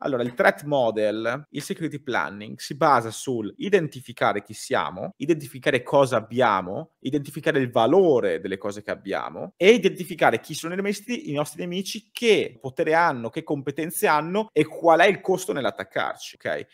Allora, il threat model, il security planning, si basa sul identificare chi siamo, identificare cosa abbiamo, identificare il valore delle cose che abbiamo e identificare chi sono i nostri, i nostri nemici, che potere hanno, che competenze hanno e qual è il costo nell'attaccarci, ok?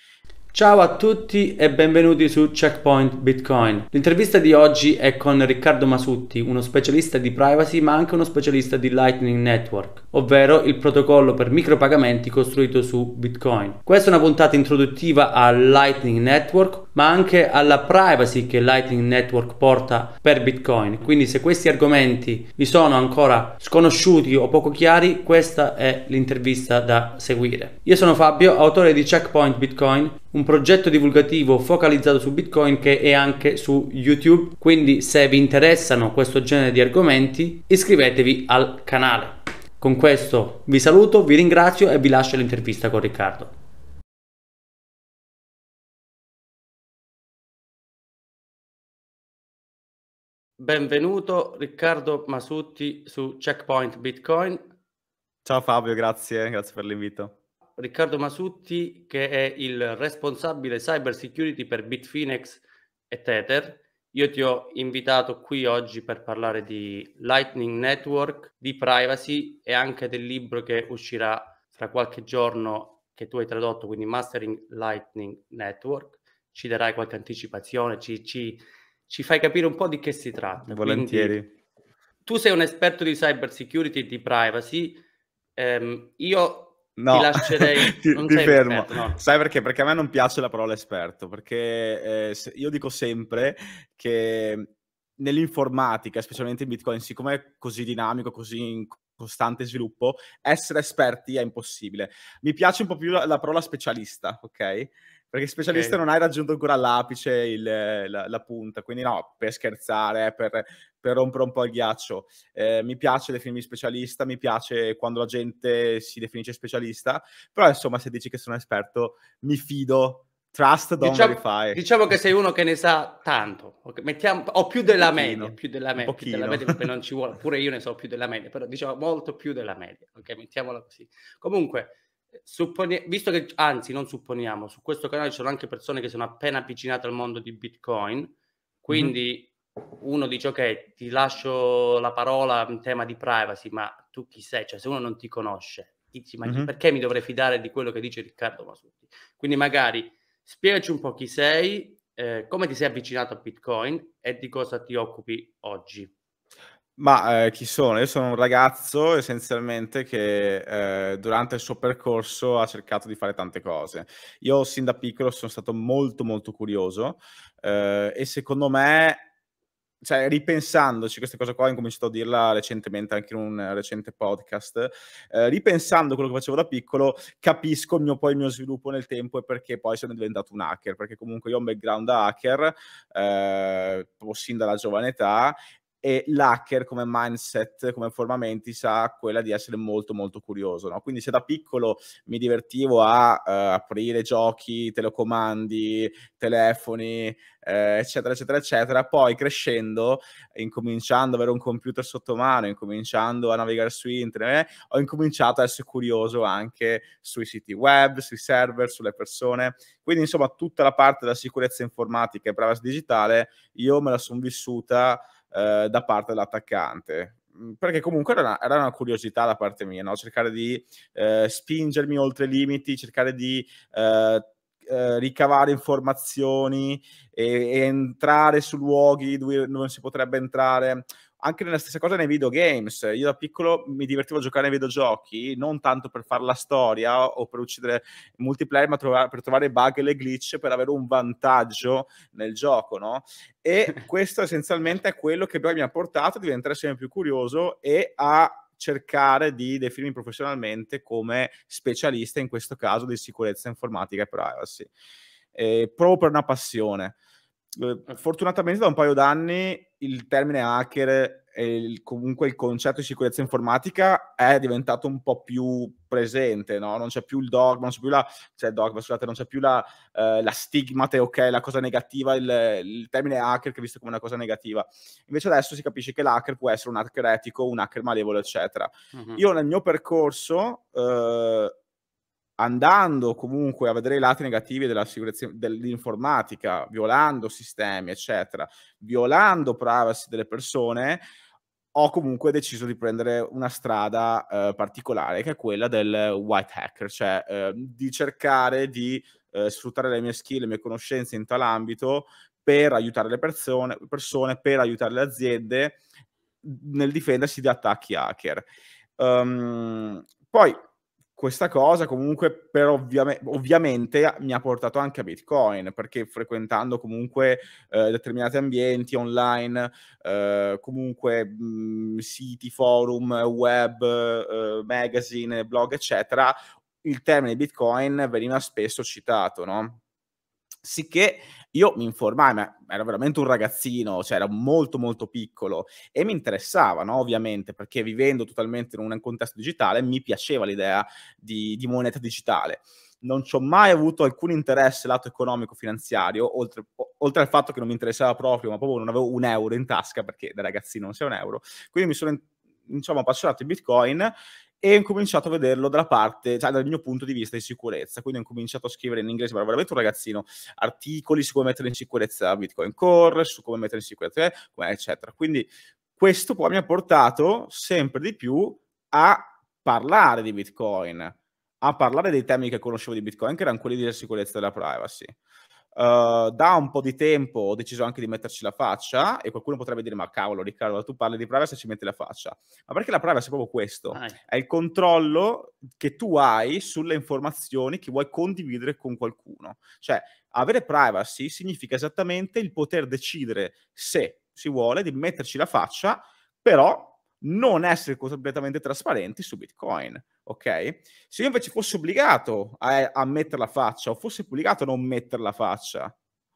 Ciao a tutti e benvenuti su Checkpoint Bitcoin. L'intervista di oggi è con Riccardo Masutti, uno specialista di privacy ma anche uno specialista di Lightning Network, ovvero il protocollo per micropagamenti costruito su Bitcoin. Questa è una puntata introduttiva a Lightning Network, ma anche alla privacy che Lightning Network porta per Bitcoin. Quindi se questi argomenti vi sono ancora sconosciuti o poco chiari, questa è l'intervista da seguire. Io sono Fabio, autore di Checkpoint Bitcoin, un progetto divulgativo focalizzato su Bitcoin che è anche su YouTube, quindi se vi interessano questo genere di argomenti, iscrivetevi al canale. Con questo vi saluto, vi ringrazio e vi lascio l'intervista con Riccardo. Benvenuto Riccardo Masutti su Checkpoint Bitcoin. Ciao Fabio, grazie, grazie per l'invito. Riccardo Masutti che è il responsabile cyber security per Bitfinex e Tether. Io ti ho invitato qui oggi per parlare di Lightning Network, di privacy e anche del libro che uscirà fra qualche giorno che tu hai tradotto, quindi Mastering Lightning Network. Ci darai qualche anticipazione, ci, ci ci fai capire un po' di che si tratta. Volentieri. Quindi, tu sei un esperto di cyber security e di privacy. Ehm, io No, ti lascerei. ti, ti fermo. Esperto, no. Sai perché? Perché a me non piace la parola esperto, perché eh, io dico sempre che nell'informatica, specialmente in Bitcoin, siccome è così dinamico, così in costante sviluppo, essere esperti è impossibile. Mi piace un po' più la, la parola specialista, ok? Perché specialista okay. non hai raggiunto ancora l'apice, il, la, la, punta, quindi no, per scherzare, eh, per, per rompere un po' il ghiaccio. Eh, mi piace definirmi specialista, mi piace quando la gente si definisce specialista, però insomma se dici che sono esperto mi fido, trust, don't diciamo, verify. Diciamo che sei uno che ne sa tanto, okay, mettiamo, o più della media, più della media, più della media perché non ci vuole, pure io ne so più della media, però diciamo molto più della media, ok, mettiamola così. Comunque Suppone, visto che, anzi, non supponiamo, su questo canale ci sono anche persone che sono appena avvicinate al mondo di Bitcoin, mhm. quindi mm-hmm. uno dice ok, ti lascio la parola in tema di privacy, ma tu chi sei? Cioè se uno non ti conosce, dici, ma mm-hmm. perché mi dovrei fidare di quello che dice Riccardo Masutti? Quindi magari spiegaci un po' chi sei, eh, come ti sei avvicinato a Bitcoin e di cosa ti occupi oggi. Ma eh, chi sono? Io sono un ragazzo essenzialmente che eh, durante il suo percorso ha cercato di fare tante cose. Io sin da piccolo sono stato molto molto curioso eh, e secondo me, cioè, ripensandoci, questa cosa qua ho incominciato a dirla recentemente anche in un recente podcast, eh, ripensando quello che facevo da piccolo, capisco il mio, poi il mio sviluppo nel tempo e perché poi sono diventato un hacker, perché comunque io ho un background da hacker, eh, sin dalla giovane età e l'hacker come mindset, come forma mentis ha quella di essere molto molto curioso, no? quindi se da piccolo mi divertivo a eh, aprire giochi, telecomandi, telefoni, eh, eccetera eccetera eccetera, poi crescendo, incominciando ad avere un computer sotto mano, incominciando a navigare su internet, ho incominciato a essere curioso anche sui siti web, sui server, sulle persone, quindi insomma tutta la parte della sicurezza informatica e privacy digitale io me la sono vissuta eh, da parte dell'attaccante mm, perché comunque era una, era una, curiosità da parte mia, no? cercare di eh, spingermi oltre i limiti, cercare di eh, eh ricavare informazioni e, e, entrare su luoghi dove non si potrebbe entrare anche nella stessa cosa nei videogames. Io da piccolo mi divertivo a giocare ai videogiochi, non tanto per fare la storia o per uccidere il multiplayer, ma trova- per trovare bug e le glitch per avere un vantaggio nel gioco, no? E questo essenzialmente è quello che poi mi ha portato a diventare sempre più curioso e a cercare di definirmi professionalmente come specialista in questo caso di sicurezza informatica e privacy. Eh, proprio per una passione. Eh, fortunatamente da un paio d'anni il termine hacker e il, comunque il concetto di sicurezza informatica è diventato un po' più presente, no? Non c'è più il dogma, non c'è più la, cioè dogma, scusate, non c'è più la, eh, la stigmate, ok, la cosa negativa, il, il, termine hacker che è visto come una cosa negativa. Invece adesso si capisce che l'hacker può essere un hacker etico, un hacker malevolo, eccetera. Uh-huh. Io nel mio percorso... Eh, andando comunque a vedere i lati negativi dell'informatica, violando sistemi, eccetera, violando privacy delle persone, ho comunque deciso di prendere una strada eh, particolare, che è quella del white hacker, cioè eh, di cercare di eh, sfruttare le mie skill, le mie conoscenze in tal ambito per aiutare le persone, persone per aiutare le aziende nel difendersi da attacchi hacker. Um, poi questa cosa comunque per ovviame, ovviamente mi ha portato anche a Bitcoin, perché frequentando comunque eh, determinati ambienti online, eh, comunque mh, mm, siti, forum, web, eh, magazine, blog, eccetera, il termine Bitcoin veniva spesso citato, no? Sicché io mi informai, ma era veramente un ragazzino, cioè era molto molto piccolo e mi interessava, no? ovviamente, perché vivendo totalmente in un contesto digitale mi piaceva l'idea di, di moneta digitale non ci ho mai avuto alcun interesse lato economico-finanziario, oltre, oltre, al fatto che non mi interessava proprio, ma proprio non avevo un euro in tasca, perché da ragazzino non si ha un euro. Quindi mi sono diciamo, appassionato di Bitcoin e ho cominciato a vederlo dalla parte, cioè dal mio punto di vista di sicurezza. Quindi ho cominciato a scrivere in inglese, ma ero veramente un ragazzino, articoli su come mettere in sicurezza Bitcoin Core, su come mettere in sicurezza, eh, eccetera. Quindi questo poi mi ha portato sempre di più a parlare di Bitcoin, a parlare dei temi che conoscevo di Bitcoin, che erano quelli della sicurezza e della privacy. Eh, da un po' di tempo ho deciso anche di metterci la faccia e qualcuno potrebbe dire ma cavolo Riccardo tu parli di privacy e ci metti la faccia ma perché la privacy è proprio questo ah. Ecco. è il controllo che tu hai sulle informazioni che vuoi condividere con qualcuno cioè avere privacy significa esattamente il poter decidere se si vuole di metterci la faccia però non essere completamente trasparenti su Bitcoin, ok? Se io invece fossi obbligato a, a mettere la faccia, o fossi obbligato a non mettere la faccia,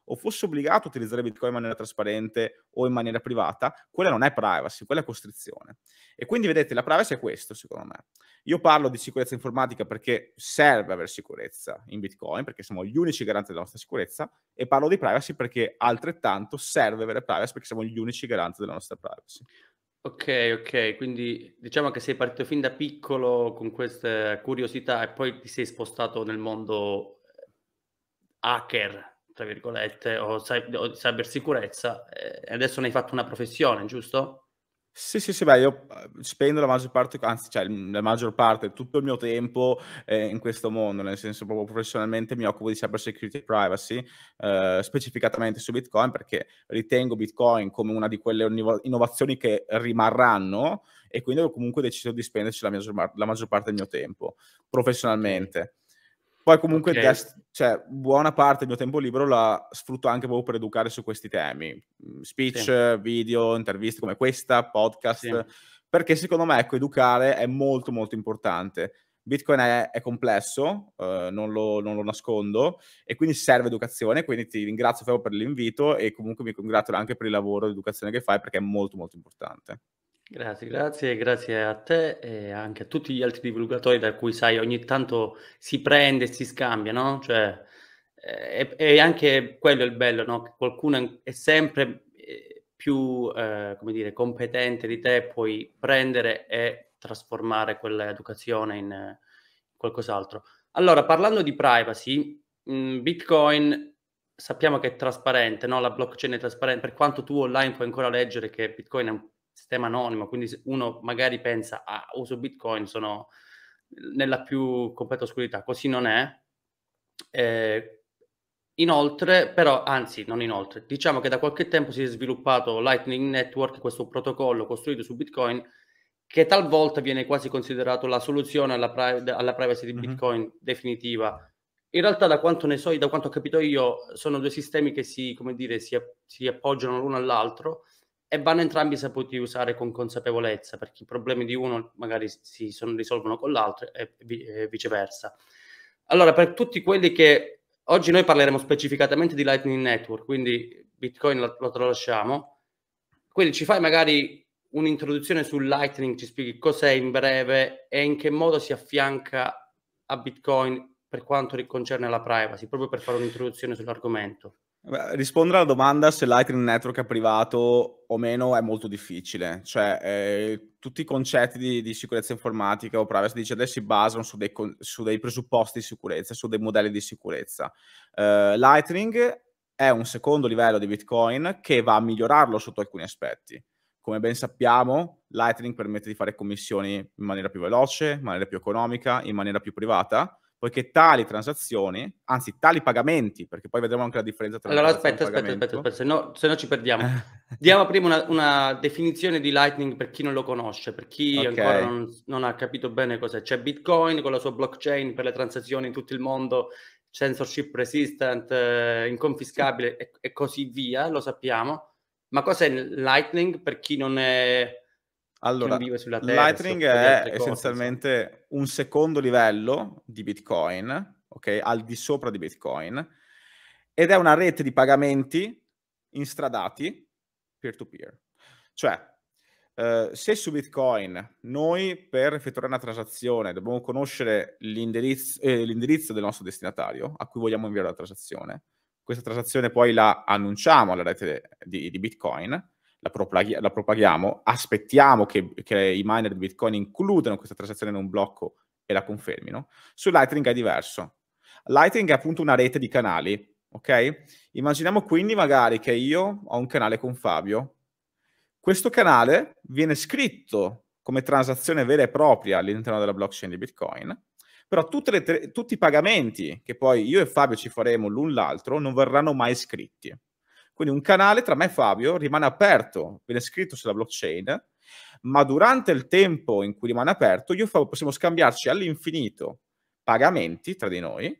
o fossi obbligato a utilizzare Bitcoin in maniera trasparente o in maniera privata, quella non è privacy, quella è costrizione. E quindi vedete, la privacy è questo, secondo me. Io parlo di sicurezza informatica perché serve avere sicurezza in Bitcoin, perché siamo gli unici garanti della nostra sicurezza, e parlo di privacy perché altrettanto serve avere privacy perché siamo gli unici garanti della nostra privacy. Ok, ok, quindi diciamo che sei partito fin da piccolo con queste curiosità e poi ti sei spostato nel mondo eh, hacker, tra virgolette, o, cyber, o eh, e adesso ne hai fatto una professione, giusto? Sì, sì, sì, beh, io eh, spendo la maggior parte, anzi, cioè la maggior parte, tutto il mio tempo eh, in questo mondo, nel senso proprio professionalmente mi occupo di cyber security e privacy, eh, specificatamente su Bitcoin, perché ritengo Bitcoin come una di quelle innovazioni che rimarranno e quindi ho comunque deciso di spenderci la maggior, la maggior parte del mio tempo professionalmente. Poi comunque okay. test, cioè, buona parte del mio tempo libero la sfrutto anche proprio per educare su questi temi, mm, speech, sì. video, interviste come questa, podcast, sì. perché secondo me ecco, educare è molto molto importante. Bitcoin è, è complesso, eh, non, lo, non, lo, nascondo, e quindi serve educazione, quindi ti ringrazio Feo per l'invito e comunque mi congratulo anche per il lavoro di educazione che fai perché è molto molto importante. Grazie, grazie, grazie a te e anche a tutti gli altri divulgatori da cui sai ogni tanto si prende e si scambia, no? Cioè, è, eh, anche quello il bello, no? Che qualcuno è sempre eh, più, eh, come dire, competente di te, puoi prendere e trasformare quell'educazione in qualcos'altro. Allora, parlando di privacy, mm, Bitcoin sappiamo che è trasparente, no? La blockchain è trasparente, per quanto tu online puoi ancora leggere che Bitcoin è un sistema anonimo, quindi uno magari pensa, ah, uso Bitcoin, sono nella più completa oscurità, così non è. Eh, inoltre, però, anzi, non inoltre, diciamo che da qualche tempo si è sviluppato Lightning Network, questo protocollo costruito su Bitcoin, che talvolta viene quasi considerato la soluzione alla, pri- alla privacy di Bitcoin mm-hmm. definitiva. In realtà, da quanto ne so, da quanto ho capito io, sono due sistemi che si, come dire, si, si appoggiano l'uno all'altro e vanno entrambi saputi usare con consapevolezza, perché i problemi di uno magari si sono, risolvono con l'altro e, e viceversa. Allora, per tutti quelli che oggi noi parleremo specificatamente di Lightning Network, quindi Bitcoin lo, lo tralasciamo, quindi ci fai magari un'introduzione su Lightning, ci spieghi cos'è in breve e in che modo si affianca a Bitcoin per quanto concerne la privacy, proprio per fare un'introduzione sull'argomento. Rispondere alla domanda se Lightning Network è privato o meno è molto difficile, cioè eh, tutti i concetti di, di, sicurezza informatica o privacy di CDS si basano su dei, su dei, presupposti di sicurezza, su dei modelli di sicurezza. Eh, Lightning è un secondo livello di Bitcoin che va a migliorarlo sotto alcuni aspetti. Come ben sappiamo, Lightning permette di fare commissioni in maniera più veloce, in maniera più economica, in maniera più privata, poiché tali transazioni, anzi tali pagamenti, perché poi vedremo anche la differenza tra... Allora aspetta, aspetta, aspetta, aspetta, se no, se no ci perdiamo. Diamo prima una, una, definizione di Lightning per chi non lo conosce, per chi okay. ancora non, non, ha capito bene cos'è. C'è Bitcoin con la sua blockchain per le transazioni in tutto il mondo, censorship resistant, eh, inconfiscabile sì. e, e così via, lo sappiamo. Ma cos'è Lightning per chi non è allora, Lightning è essenzialmente cose. un secondo livello di Bitcoin, ok? Al di sopra di Bitcoin, ed è una rete di pagamenti instradati peer-to-peer. Cioè, eh, se su Bitcoin noi per effettuare una transazione dobbiamo conoscere l'indirizzo, eh, l'indirizzo del nostro destinatario a cui vogliamo inviare la transazione, questa transazione poi la annunciamo alla rete di, di Bitcoin, la, propaghi- la propaghiamo, aspettiamo che, che, i miner di Bitcoin includano questa transazione in un blocco e la confermino. Su Lightning è diverso. Lightning è appunto una rete di canali, ok? Immaginiamo quindi magari che io ho un canale con Fabio. Questo canale viene scritto come transazione vera e propria all'interno della blockchain di Bitcoin, però tre, tutti i pagamenti che poi io e Fabio ci faremo l'un l'altro non verranno mai scritti. Quindi un canale tra me e Fabio rimane aperto, viene scritto sulla blockchain, ma durante il tempo in cui rimane aperto, io e Fabio possiamo scambiarci all'infinito pagamenti tra di noi,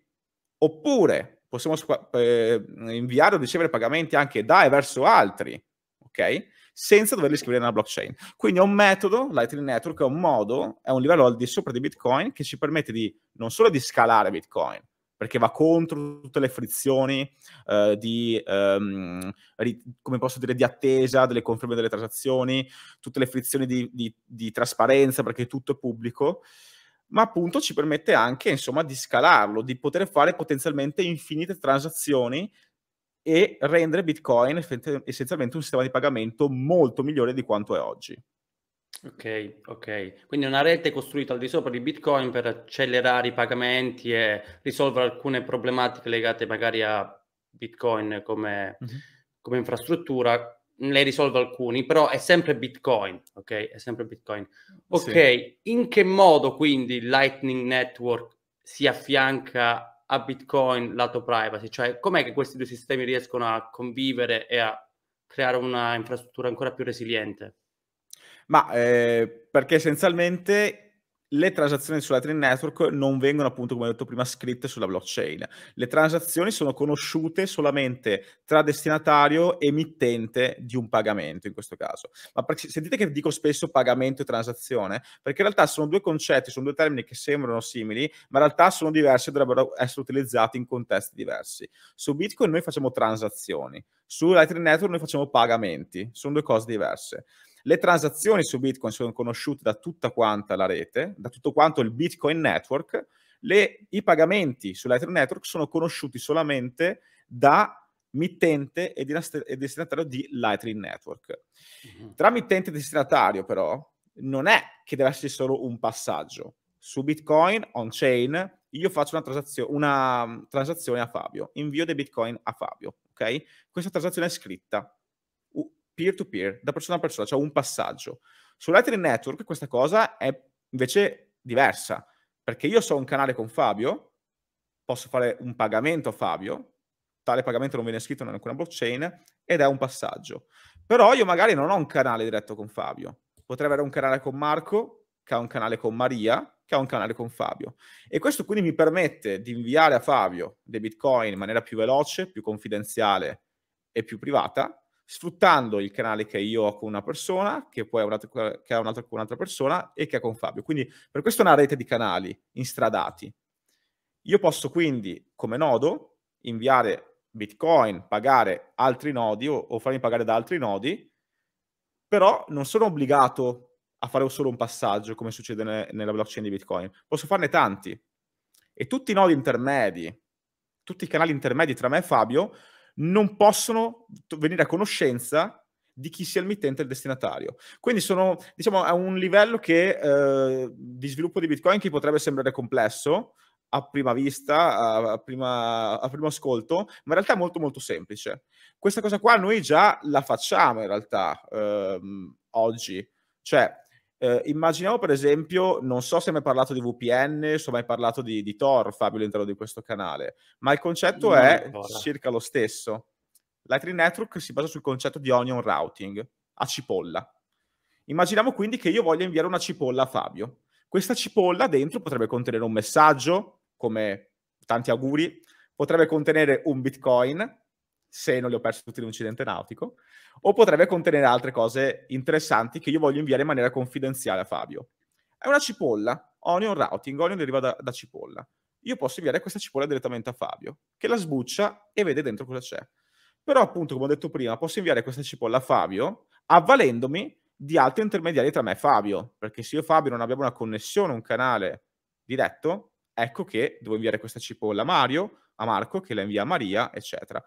oppure possiamo eh, inviare o ricevere pagamenti anche da e verso altri, ok? Senza doverli scrivere nella blockchain. Quindi è un metodo, Lightning Network, è un modo, è un livello al di sopra di Bitcoin che ci permette di non solo di scalare Bitcoin, perché va contro tutte le frizioni eh, di, ehm, ri, come posso dire, di attesa delle conferme delle transazioni, tutte le frizioni di, di, di trasparenza, perché tutto è pubblico, ma appunto ci permette anche, insomma, di scalarlo, di poter fare potenzialmente infinite transazioni e rendere Bitcoin essenzialmente un sistema di pagamento molto migliore di quanto è oggi. Ok, ok. Quindi una rete costruita al di sopra di Bitcoin per accelerare i pagamenti e risolvere alcune problematiche legate magari a Bitcoin come, mm-hmm. come infrastruttura. ne risolve alcuni, però è sempre Bitcoin, ok? È sempre Bitcoin. Ok, sì. in che modo quindi Lightning Network si affianca a Bitcoin lato privacy? Cioè, com'è che questi due sistemi riescono a convivere e a creare una infrastruttura ancora più resiliente? Ma eh, perché essenzialmente le transazioni sulla Train Network non vengono, appunto, come ho detto prima, scritte sulla blockchain. Le transazioni sono conosciute solamente tra destinatario e emittente di un pagamento, in questo caso. Ma per, sentite che dico spesso pagamento e transazione, perché in realtà sono due concetti, sono due termini che sembrano simili, ma in realtà sono diversi e dovrebbero essere utilizzati in contesti diversi. Su Bitcoin noi facciamo transazioni, su Lightning Network noi facciamo pagamenti, sono due cose diverse. Le transazioni su Bitcoin sono conosciute da tutta quanta la rete, da tutto quanto il Bitcoin Network. Le, I pagamenti su Lightning Network sono conosciuti solamente da mittente e, e destinatario di Lightning Network. Mm-hmm. Tra mittente e destinatario, però, non è che deve essere solo un passaggio. Su Bitcoin on-chain io faccio una, transazio- una mm, transazione a Fabio, invio dei Bitcoin a Fabio, ok? Questa transazione è scritta, peer-to-peer, da persona a persona, cioè un passaggio. Su Lightning Network questa cosa è invece diversa, perché io so un canale con Fabio, posso fare un pagamento a Fabio, tale pagamento non viene scritto in alcuna blockchain ed è un passaggio. Però io magari non ho un canale diretto con Fabio, potrei avere un canale con Marco, che ha un canale con Maria, che ha un canale con Fabio. E questo quindi mi permette di inviare a Fabio dei bitcoin in maniera più veloce, più confidenziale e più privata, sfruttando il canale che io ho con una persona, che poi ha un'altra, con un'altra persona e che ha con Fabio. Quindi per questo è una rete di canali instradati. Io posso quindi, come nodo, inviare Bitcoin, pagare altri nodi o, o farmi pagare da altri nodi, però non sono obbligato a fare solo un passaggio come succede ne, nella blockchain di Bitcoin. Posso farne tanti. E tutti i nodi intermedi, tutti i canali intermedi tra me e Fabio non possono venire a conoscenza di chi sia il mittente e il destinatario. Quindi sono, diciamo, a un livello che, eh, di sviluppo di Bitcoin che potrebbe sembrare complesso a prima vista, a, a, prima, a, primo ascolto, ma in realtà è molto molto semplice. Questa cosa qua noi già la facciamo in realtà ehm, oggi. Cioè, eh, immaginiamo per esempio, non so se hai mai parlato di VPN, se hai mai parlato di, di Tor, Fabio, all'interno di questo canale, ma il concetto non è ricordo. circa lo stesso. Lightning Network si basa sul concetto di onion routing, a cipolla. Immaginiamo quindi che io voglia inviare una cipolla a Fabio. Questa cipolla dentro potrebbe contenere un messaggio, come tanti auguri, potrebbe contenere un bitcoin, se non li ho persi tutti in un incidente nautico, o potrebbe contenere altre cose interessanti che io voglio inviare in maniera confidenziale a Fabio. È una cipolla, onion routing, onion deriva da, da cipolla. Io posso inviare questa cipolla direttamente a Fabio, che la sbuccia e vede dentro cosa c'è. Però appunto, come ho detto prima, posso inviare questa cipolla a Fabio avvalendomi di altri intermediari tra me e Fabio, perché se io e Fabio non abbiamo una connessione, un canale diretto, ecco che devo inviare questa cipolla a Mario, a Marco, che la invia a Maria, eccetera.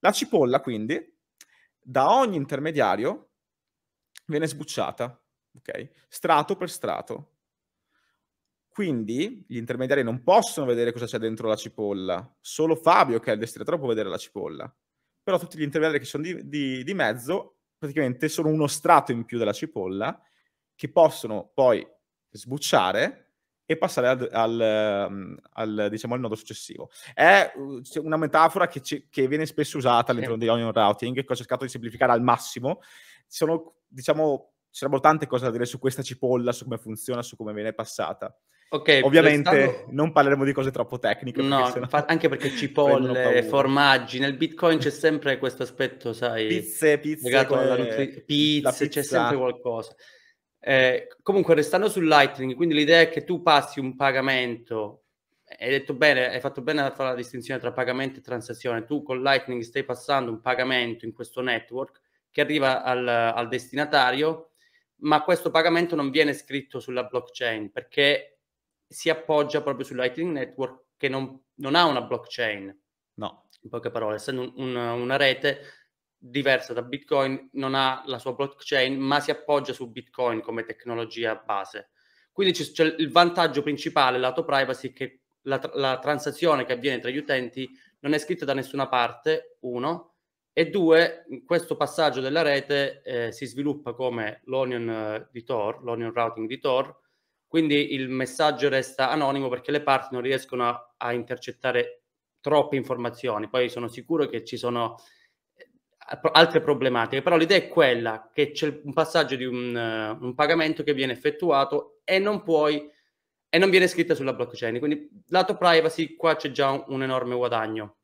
La cipolla, quindi, da ogni intermediario viene sbucciata, ok? strato per strato. Quindi gli intermediari non possono vedere cosa c'è dentro la cipolla, solo Fabio, che è il destinatore, può vedere la cipolla. Però tutti gli intermediari che sono di, di, di mezzo, praticamente sono uno strato in più della cipolla, che possono poi sbucciare e passare al, al, mm, al, diciamo, al nodo successivo. È uh, una metafora che, ci, che viene spesso usata all'interno di Onion Routing, che ho cercato di semplificare al massimo. Sono, diciamo, c'erano tante cose da dire su questa cipolla, su come funziona, su come viene passata. Okay, Ovviamente stato... non parleremo di cose troppo tecniche. No, perché sennò... anche perché cipolle, formaggi, nel Bitcoin c'è sempre questo aspetto, sai, pizze, pizze, legato alla nutri- pizze, pizza. c'è sempre qualcosa. Eh, comunque, restando sul Lightning, quindi l'idea è che tu passi un pagamento, hai detto bene, hai fatto bene a fare la distinzione tra pagamento e transazione. Tu con Lightning stai passando un pagamento in questo network che arriva al, al destinatario, ma questo pagamento non viene scritto sulla blockchain perché si appoggia proprio su Lightning Network che non, non ha una blockchain. No. In poche parole, essendo un, un, una rete diversa da Bitcoin, non ha la sua blockchain, ma si appoggia su Bitcoin come tecnologia base. Quindi c'è il vantaggio principale lato privacy che la, la transazione che avviene tra gli utenti non è scritta da nessuna parte, uno, e due, questo passaggio della rete eh, si sviluppa come l'onion eh, di Tor, l'onion routing di Tor, quindi il messaggio resta anonimo perché le parti non riescono a, a intercettare troppe informazioni. Poi sono sicuro che ci sono altre problematiche, però l'idea è quella che c'è un passaggio di un, eh, un pagamento che viene effettuato e non puoi e non viene scritta sulla blockchain. Quindi lato privacy qua c'è già un, un enorme guadagno.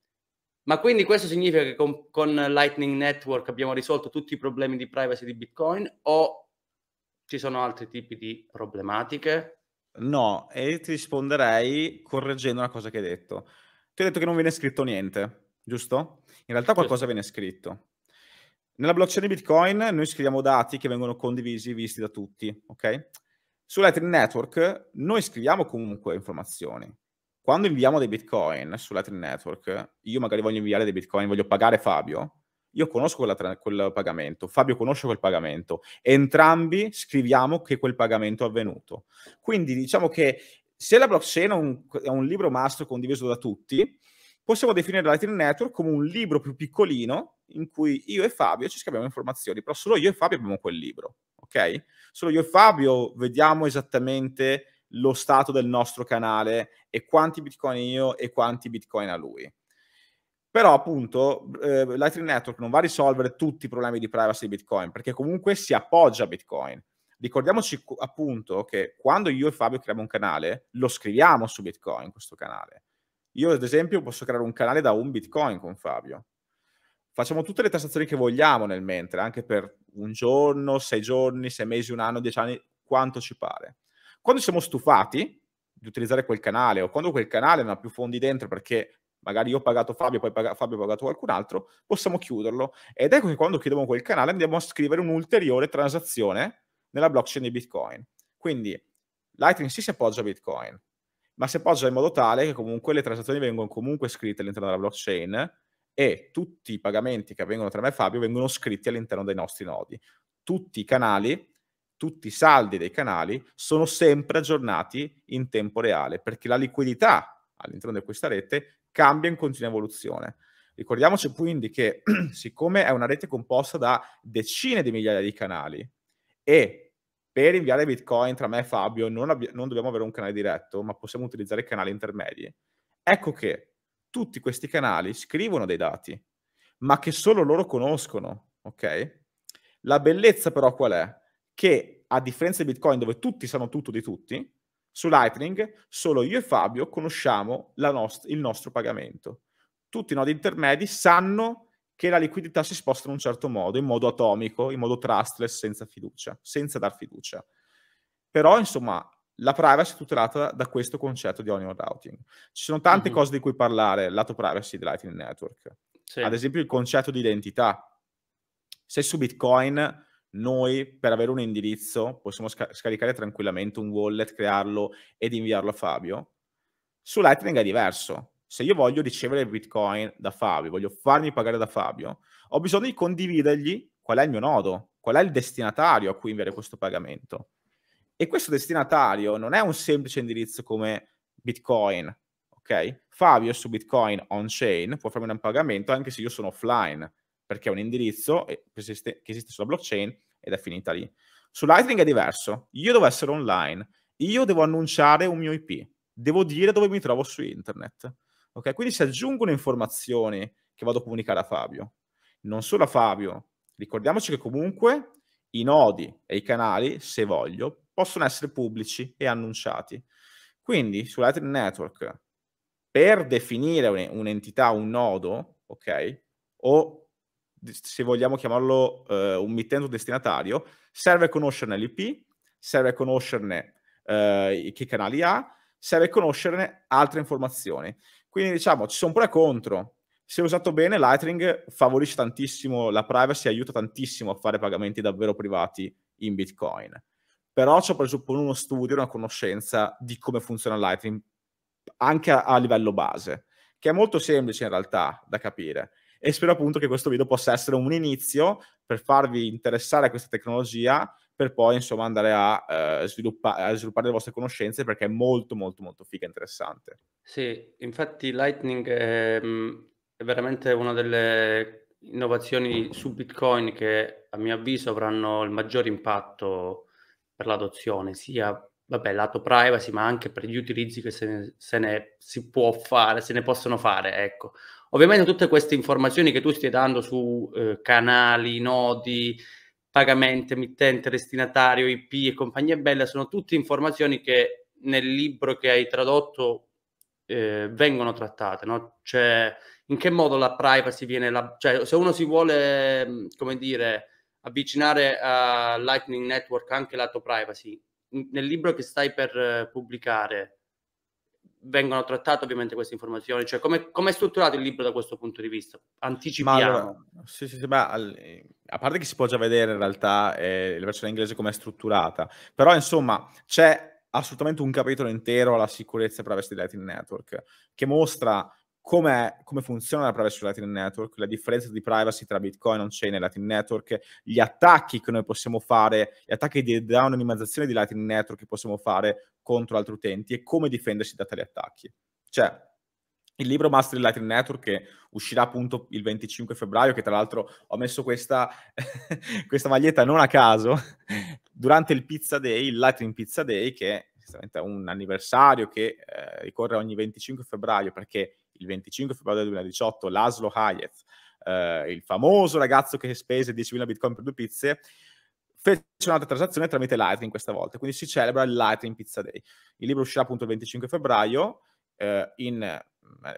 Ma quindi questo significa che con, con, Lightning Network abbiamo risolto tutti i problemi di privacy di Bitcoin o ci sono altri tipi di problematiche? No, e ti risponderei correggendo una cosa che hai detto. Ti ho detto che non viene scritto niente, giusto? In realtà qualcosa viene scritto. Nella blockchain di Bitcoin noi scriviamo dati che vengono condivisi e visti da tutti, ok? Lightning Network noi scriviamo comunque informazioni. Quando inviamo dei Bitcoin su Lightning Network, io magari voglio inviare dei Bitcoin, voglio pagare Fabio, io conosco quella, quel pagamento, Fabio conosce quel pagamento, entrambi scriviamo che quel pagamento è avvenuto. Quindi diciamo che se la blockchain è un, è un libro master condiviso da tutti, possiamo definire Lightning Network come un libro più piccolino in cui io e Fabio ci scambiamo informazioni, però solo io e Fabio abbiamo quel libro, ok? Solo io e Fabio vediamo esattamente lo stato del nostro canale e quanti bitcoin io e quanti bitcoin a lui. Però appunto eh, Lightning Network non va a risolvere tutti i problemi di privacy di Bitcoin, perché comunque si appoggia a Bitcoin. Ricordiamoci appunto che quando io e Fabio creiamo un canale, lo scriviamo su Bitcoin questo canale. Io ad esempio posso creare un canale da un Bitcoin con Fabio, facciamo tutte le tassazioni che vogliamo nel mentre, anche per un giorno, sei giorni, sei mesi, un anno, dieci anni, quanto ci pare. Quando siamo stufati di utilizzare quel canale o quando quel canale non ha più fondi dentro perché magari io ho pagato Fabio, poi pag- Fabio ha pagato qualcun altro, possiamo chiuderlo. Ed ecco che quando chiudiamo quel canale andiamo a scrivere un'ulteriore transazione nella blockchain di Bitcoin. Quindi Lightning sì si appoggia a Bitcoin, ma si appoggia in modo tale che comunque le transazioni vengono comunque scritte all'interno della blockchain e tutti i pagamenti che avvengono tra me e Fabio vengono scritti all'interno dei nostri nodi. Tutti i canali, tutti i saldi dei canali sono sempre aggiornati in tempo reale perché la liquidità all'interno di questa rete cambia in continua evoluzione. Ricordiamoci quindi che siccome è una rete composta da decine di migliaia di canali e per inviare Bitcoin tra me e Fabio non, abbi- non dobbiamo avere un canale diretto, ma possiamo utilizzare canali intermedi. Ecco che tutti questi canali scrivono dei dati, ma che solo loro conoscono, ok? La bellezza però qual è? Che a differenza di Bitcoin dove tutti sanno tutto di tutti, su Lightning solo io e Fabio conosciamo nost- il nostro pagamento. Tutti i nodi intermedi sanno che la liquidità si sposta in un certo modo, in modo atomico, in modo trustless, senza fiducia, senza dar fiducia. Però, insomma, la privacy è tutelata da questo concetto di onion routing. Ci sono tante mm-hmm. cose di cui parlare, lato privacy di Lightning Network. Sì. Ad esempio il concetto di identità. Se su Bitcoin noi per avere un indirizzo possiamo sca- scaricare tranquillamente un wallet, crearlo ed inviarlo a Fabio, su Lightning è diverso. Se io voglio ricevere Bitcoin da Fabio, voglio farmi pagare da Fabio, ho bisogno di condividergli qual è il mio nodo, qual è il destinatario a cui inviare questo pagamento. E questo destinatario non è un semplice indirizzo come Bitcoin, ok? Fabio su Bitcoin on-chain può farmi un pagamento anche se io sono offline, perché è un indirizzo eh, che esiste, sulla blockchain ed è finita lì. Su Lightning è diverso. Io devo essere online, io devo annunciare un mio IP, devo dire dove mi trovo su internet. Ok? Quindi si aggiungono informazioni che vado a comunicare a Fabio. Non solo a Fabio, ricordiamoci che comunque i nodi e i canali, se voglio, possono essere pubblici e annunciati. Quindi su Lightning Network, per definire un'entità, un nodo, ok, o se vogliamo chiamarlo eh, un mittente destinatario, serve conoscerne l'IP, serve conoscerne eh, che canali ha, serve conoscerne altre informazioni. Quindi diciamo, ci sono pro e contro. Se usato bene, Lightning favorisce tantissimo la privacy, aiuta tantissimo a fare pagamenti davvero privati in Bitcoin però ciò presuppone uno studio, una conoscenza di come funziona Lightning anche a, a livello base, che è molto semplice in realtà da capire e spero appunto che questo video possa essere un inizio per farvi interessare a questa tecnologia per poi insomma andare a, eh, sviluppa- a, sviluppare le vostre conoscenze perché è molto molto molto figa e interessante. Sì, infatti Lightning è, mm, è, veramente una delle innovazioni su Bitcoin che a mio avviso avranno il maggior impatto per l'adozione, sia vabbè, lato privacy, ma anche per gli utilizzi che se ne, se ne, si può fare, se ne possono fare, ecco. Ovviamente tutte queste informazioni che tu stai dando su eh, canali, nodi, pagamento, emittente, destinatario, IP e compagnie belle, sono tutte informazioni che nel libro che hai tradotto eh, vengono trattate, no? Cioè, in che modo la privacy viene... La... Cioè, se uno si vuole, mm, come dire avvicinare a eh, Lightning Network anche lato privacy. Nel libro che stai per eh, pubblicare vengono trattate ovviamente queste informazioni, cioè come, come è strutturato il libro da questo punto di vista? Anticipiamo. Allora, sì, sì, sì, ma, a parte che si può già vedere in realtà eh, la versione inglese come è strutturata, però insomma c'è assolutamente un capitolo intero alla sicurezza e privacy Lightning network che mostra come funziona la privacy su Lightning Network, la differenza di privacy tra Bitcoin on-chain e Lightning Network, gli attacchi che noi possiamo fare, gli attacchi di anonimizzazione di Lightning Network che possiamo fare contro altri utenti e come difendersi da tali attacchi. Cioè, il libro Master Lightning Network che uscirà appunto il 25 febbraio, che tra l'altro ho messo questa, questa maglietta non a caso, durante il Pizza Day, il Lightning Pizza Day, che è un anniversario che eh, ricorre ogni 25 febbraio perché il 25 febbraio 2018 Laszlo Hayez, eh, il famoso ragazzo che spese 10.000 bitcoin per due pizze, fece un'altra transazione tramite Lightning questa volta, quindi si celebra il Lightning Pizza Day. Il libro uscirà appunto il 25 febbraio eh, in, eh,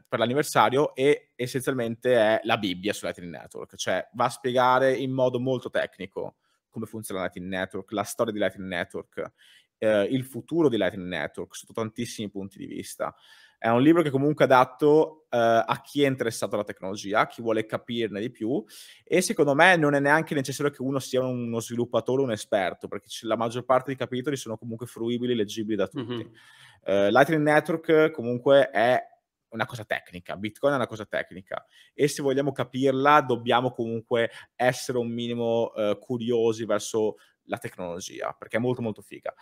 per l'anniversario e essenzialmente è la Bibbia su Lightning Network, cioè va a spiegare in modo molto tecnico come funziona Lightning Network, la storia di Lightning Network, eh, il futuro di Lightning Network sotto tantissimi punti di vista. È un libro che comunque è adatto eh, a chi è interessato alla tecnologia, a chi vuole capirne di più e secondo me non è neanche necessario che uno sia uno sviluppatore o un esperto, perché la maggior parte dei capitoli sono comunque fruibili, leggibili da tutti. Mm-hmm. Eh, Lightning Network comunque è una cosa tecnica, Bitcoin è una cosa tecnica e se vogliamo capirla dobbiamo comunque essere un minimo eh, curiosi verso la tecnologia, perché è molto molto figa.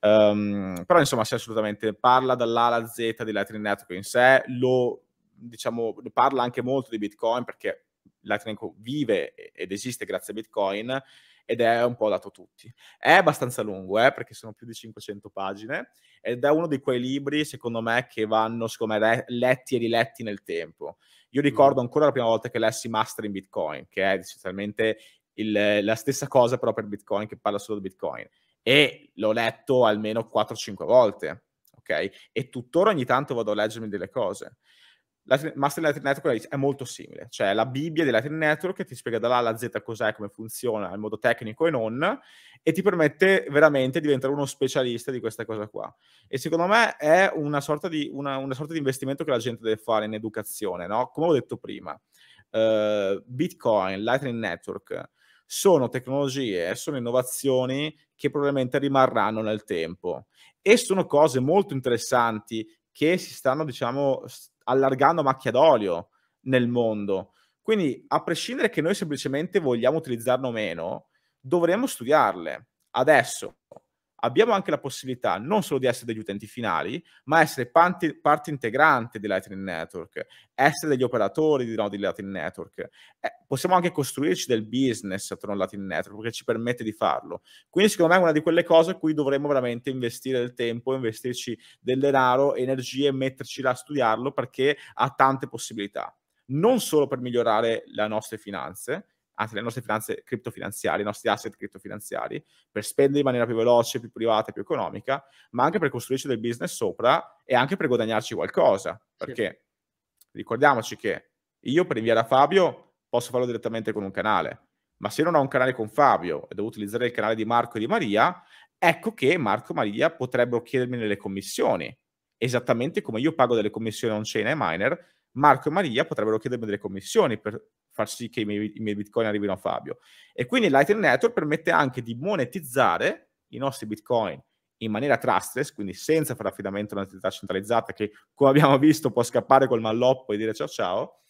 Um, però insomma sì, assolutamente parla dall'A alla Z di Lightning Network in sé, lo diciamo, parla anche molto di Bitcoin perché Lightning vive ed esiste grazie a Bitcoin ed è un po' dato a tutti. È abbastanza lungo, eh, perché sono più di 500 pagine, ed è uno di quei libri, secondo me, che vanno, secondo me, letti e riletti nel tempo. Io mm. ricordo ancora la prima volta che lessi Master in Bitcoin, che è essenzialmente il, la stessa cosa però per Bitcoin, che parla solo di Bitcoin. E l'ho letto almeno 4-5 volte, ok? E tuttora ogni tanto vado a leggermi delle cose. La Master Lightning Network è molto simile, cioè la Bibbia di Lightning Network che ti spiega dall'A alla Z cos'è, come funziona, in modo tecnico e non, e ti permette veramente di diventare uno specialista di questa cosa qua. E secondo me è una sorta di, una, una sorta di investimento che la gente deve fare in educazione, no? Come ho detto prima, uh, Bitcoin, Lightning Network, sono tecnologie, sono innovazioni che probabilmente rimarranno nel tempo e sono cose molto interessanti che si stanno, diciamo, allargando a macchia d'olio nel mondo. Quindi, a prescindere che noi semplicemente vogliamo utilizzarne o meno, dovremmo studiarle adesso abbiamo anche la possibilità non solo di essere degli utenti finali, ma essere parte, parte integrante di Lightning Network, essere degli operatori di nodi Lightning Network. Eh, possiamo anche costruirci del business attorno al Lightning Network che ci permette di farlo. Quindi secondo me è una di quelle cose a cui dovremmo veramente investire del tempo, investirci del denaro, energie, metterci là a studiarlo perché ha tante possibilità non solo per migliorare le nostre finanze, anche le nostre finanze criptofinanziarie, i nostri asset criptofinanziari, per spendere in maniera più veloce, più privata, più economica, ma anche per costruirci del business sopra e anche per guadagnarci qualcosa. Perché sì. ricordiamoci che io per inviare a Fabio posso farlo direttamente con un canale, ma se non ho un canale con Fabio e devo utilizzare il canale di Marco e di Maria, ecco che Marco e Maria potrebbero chiedermi delle commissioni. Esattamente come io pago delle commissioni on-chain e miner, Marco e Maria potrebbero chiedermi delle commissioni per far sì che i miei, i miei bitcoin arrivino a Fabio. E quindi Lightning Network permette anche di monetizzare i nostri bitcoin in maniera trustless, quindi senza fare affidamento a un'entità centralizzata che, come abbiamo visto, può scappare col malloppo e dire ciao ciao,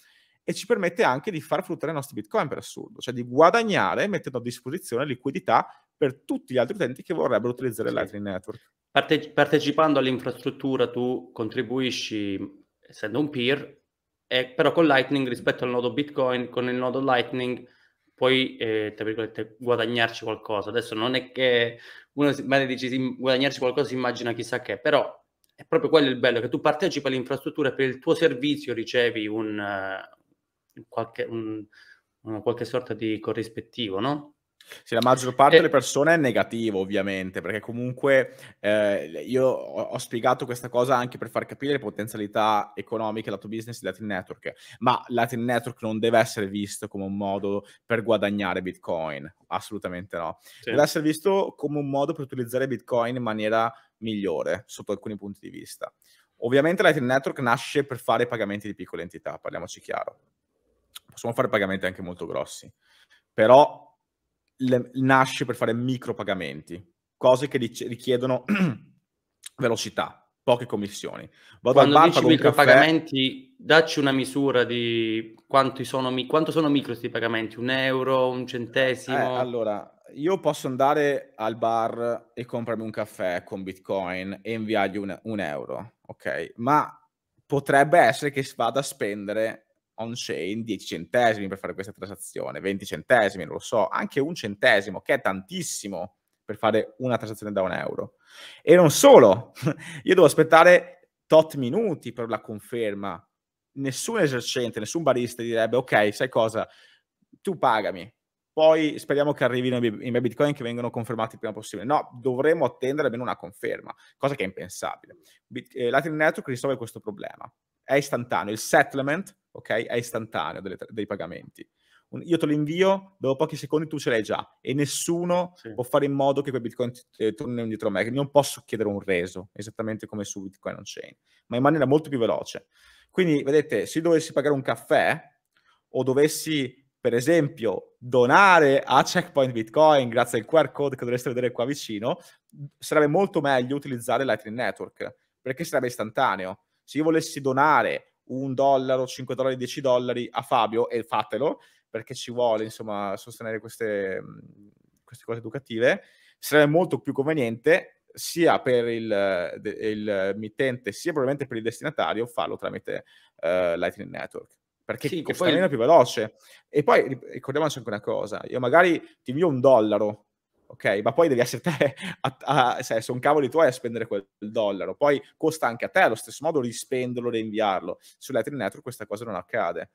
e ci permette anche di far fruttare i nostri bitcoin per assurdo, cioè di guadagnare mettendo a disposizione liquidità per tutti gli altri utenti che vorrebbero utilizzare sì. Lightning Network. Parte- partecipando all'infrastruttura tu contribuisci, essendo un peer, eh, però con Lightning rispetto al nodo Bitcoin, con il nodo Lightning puoi, eh, tra virgolette, guadagnarci qualcosa. Adesso non è che uno si, magari dice si, guadagnarci qualcosa, si immagina chissà che, però è proprio quello il bello, che tu partecipi all'infrastruttura e per il tuo servizio ricevi un, uh, qualche, un, una qualche sorta di corrispettivo, no? Sì, la maggior parte e... Eh delle persone è negativo, ovviamente, perché comunque eh, io ho, ho, spiegato questa cosa anche per far capire le potenzialità economiche lato business di Latin Network, ma Latin Network non deve essere visto come un modo per guadagnare Bitcoin, assolutamente no. Sì. Deve essere visto come un modo per utilizzare Bitcoin in maniera migliore sotto alcuni punti di vista. Ovviamente Lightning Network nasce per fare pagamenti di piccole entità, parliamoci chiaro. Possiamo fare pagamenti anche molto grossi, però le, nasce per fare micropagamenti, cose che richiedono velocità, poche commissioni. Vado Quando al bar, dici micropagamenti, caffè... dacci una misura di quanti sono, quanto sono micro questi pagamenti, un euro, un centesimo? Eh, allora, io posso andare al bar e comprarmi un caffè con Bitcoin e inviargli un, un euro, ok? Ma potrebbe essere che vada a spendere on-chain 10 centesimi per fare questa transazione, 20 centesimi, non lo so, anche un centesimo, che è tantissimo per fare una transazione da un euro. E non solo, io devo aspettare tot minuti per la conferma. Nessun esercente, nessun barista direbbe, ok, sai cosa, tu pagami, poi speriamo che arrivino i miei bitcoin che vengano confermati il prima possibile. No, dovremmo attendere almeno una conferma, cosa che è impensabile. Bit- eh, Lightning Network risolve questo problema è istantaneo, il settlement, ok, è istantaneo delle, dei pagamenti. Un, io te lo invio, dopo pochi secondi tu ce l'hai già e nessuno sì. può fare in modo che quei bitcoin eh, tornino indietro a me, non posso chiedere un reso, esattamente come su Bitcoin on chain, ma in maniera molto più veloce. Quindi, vedete, se io dovessi pagare un caffè o dovessi per esempio, donare a Checkpoint Bitcoin grazie al QR code che dovreste vedere qua vicino, sarebbe molto meglio utilizzare Lightning Network perché sarebbe istantaneo se io volessi donare un dollaro, 5 dollari, 10 dollari a Fabio, e fatelo, perché ci vuole insomma sostenere queste, mm, queste cose educative, sarebbe molto più conveniente sia per il, il mittente sia probabilmente per il destinatario farlo tramite uh, Lightning Network perché sì, costa poi... più veloce e poi ricordiamoci anche una cosa io magari ti invio un dollaro ok? Ma poi devi essere te, a, a, se sono cavoli tuoi a spendere quel dollaro. Poi costa anche a te allo stesso modo rispenderlo, reinviarlo. Sull'Ethereum Network questa cosa non accade.